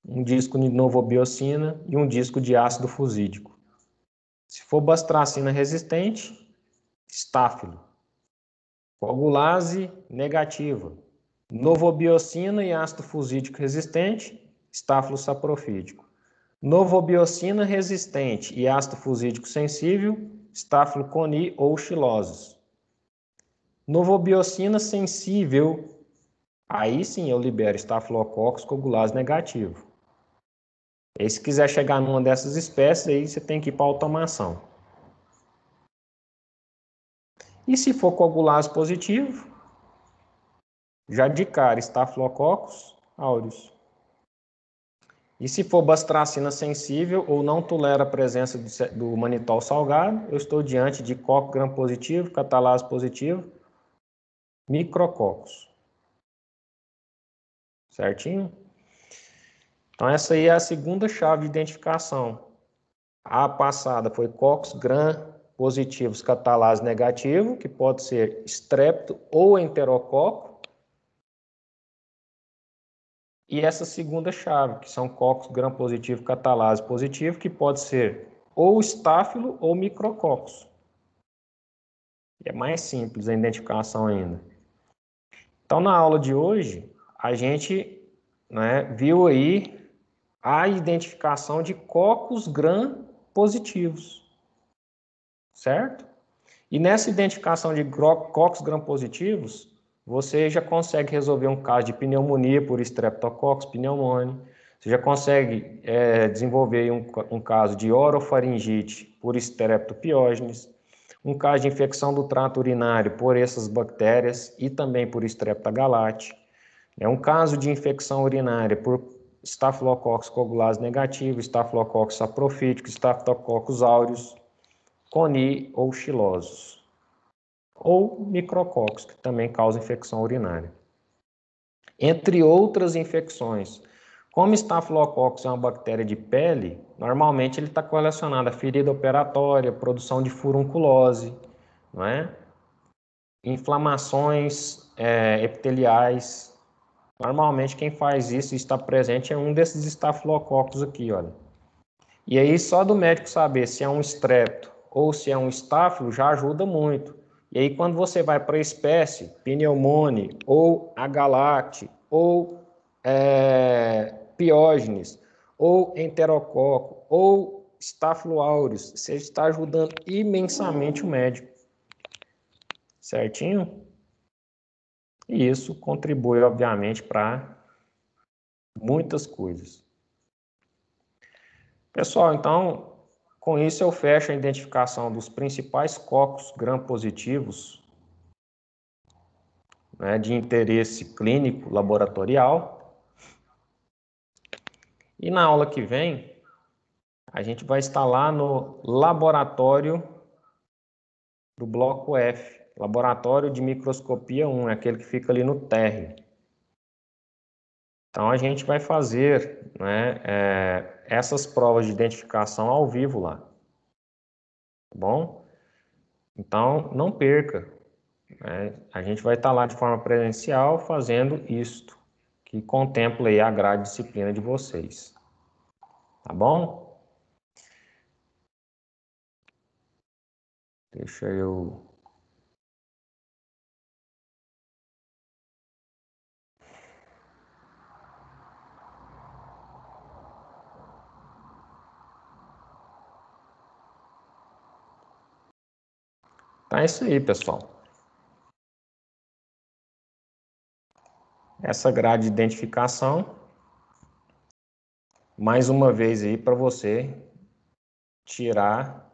um disco de novobiocina e um disco de ácido fusídico. Se for bastracina resistente, estáfilo. Coagulase negativa. Novobiocina e ácido fusídico resistente, estáfilo saprofídico. Novobiocina resistente e ácido fusídico sensível, estáfilo coni ou chilosos. Novobiocina sensível Aí sim eu libero estafilococcus coagulase negativo. E se quiser chegar numa dessas espécies, aí você tem que ir para automação. E se for coagulase positivo, já de cara estafilococcus aureus. E se for bastracina sensível ou não tolera a presença do manitol salgado, eu estou diante de coco gram positivo, catalase positivo, micrococos. Certinho? Então, essa aí é a segunda chave de identificação. A passada foi Cox-Gram positivos, catalase negativo, que pode ser estrepto ou enterococo. E essa segunda chave, que são cocos gram positivo, catalase positivo, que pode ser ou estáfilo ou micrococos. E é mais simples a identificação ainda. Então, na aula de hoje, a gente né, viu aí a identificação de cocos gram positivos, certo? E nessa identificação de cocos gram positivos, você já consegue resolver um caso de pneumonia por streptococcus pneumoniae, você já consegue é, desenvolver um, um, caso de orofaringite por streptopiógenes, um caso de infecção do trato urinário por essas bactérias e também por streptogalate, é um caso de infecção urinária por Staphylococcus coagulase negativo, Staphylococcus aprofítico, Staphylococcus aureus, coni ou xilosos, ou micrococos, que também causa infecção urinária. Entre outras infecções, como Staphylococcus é uma bactéria de pele, normalmente ele está correlacionado a ferida operatória, produção de furunculose, não é? inflamações é, epiteliais, Normalmente quem faz isso e está presente é um desses estafilococos aqui, olha. E aí só do médico saber se é um estrepto ou se é um estáfilo já ajuda muito. E aí quando você vai para a espécie, pneumone ou agalacte ou é, piógenes ou enterococo ou estafilo aureus, você está ajudando imensamente o médico. Certinho? E isso contribui, obviamente, para muitas coisas. Pessoal, então, com isso eu fecho a identificação dos principais cocos gram-positivos né, de interesse clínico laboratorial. E na aula que vem, a gente vai estar lá no laboratório do bloco F, Laboratório de microscopia 1, é aquele que fica ali no térreo. Então a gente vai fazer né, é, essas provas de identificação ao vivo lá. Tá bom? Então não perca. Né? A gente vai estar tá lá de forma presencial fazendo isto, que contempla aí a grade disciplina de vocês. Tá bom? Deixa eu Então é isso aí, pessoal. Essa grade de identificação, mais uma vez aí para você tirar.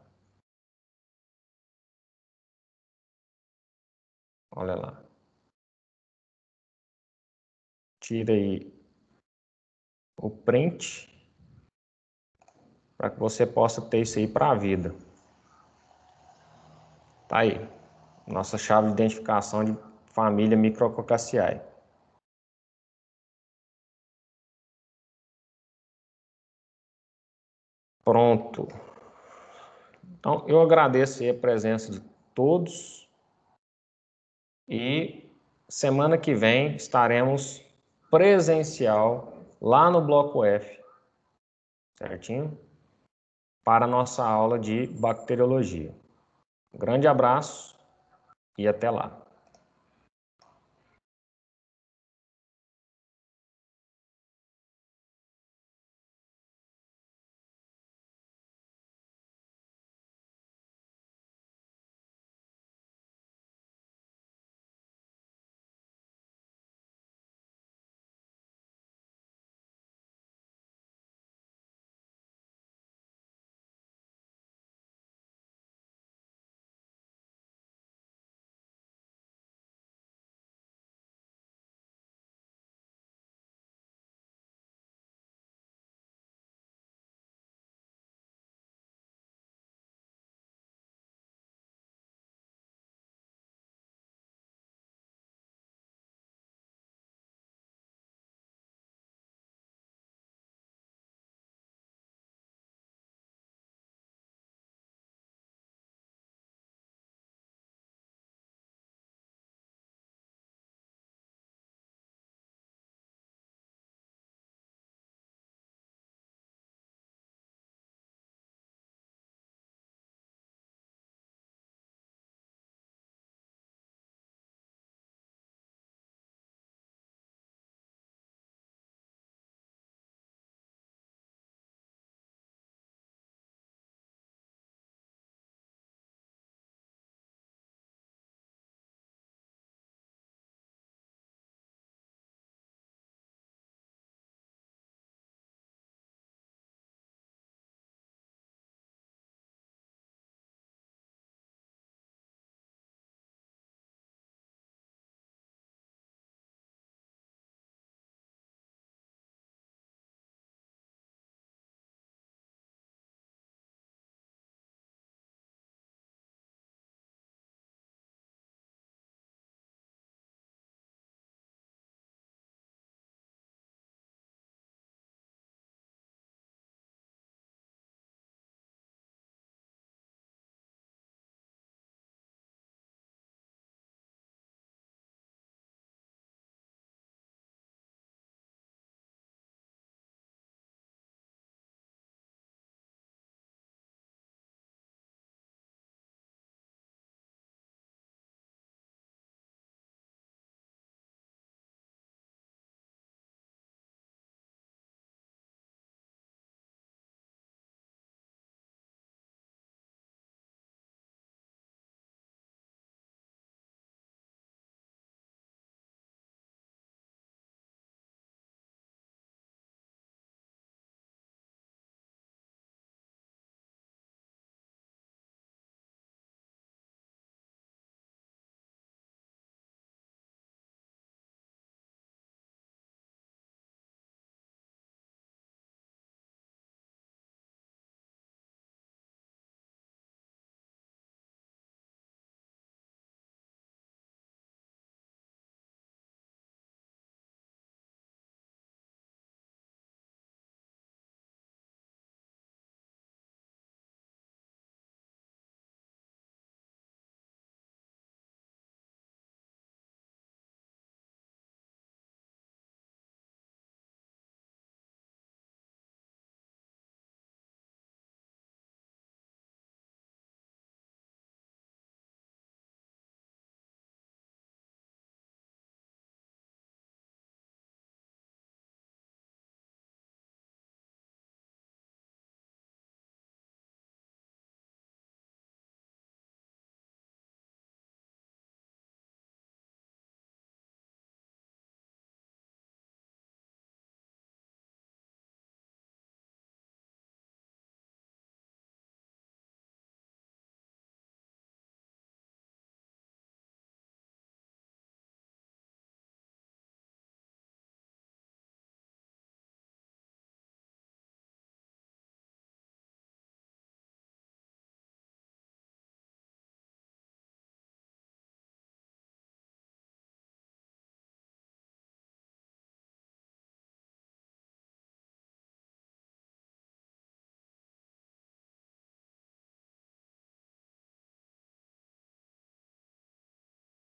Olha lá. Tira aí o print para que você possa ter isso aí para a vida. Tá aí. Nossa chave de identificação de família Micrococaceae. Pronto. Então, eu agradeço a presença de todos e semana que vem estaremos presencial lá no Bloco F, certinho? Para a nossa aula de bacteriologia. Um grande abraço e até lá.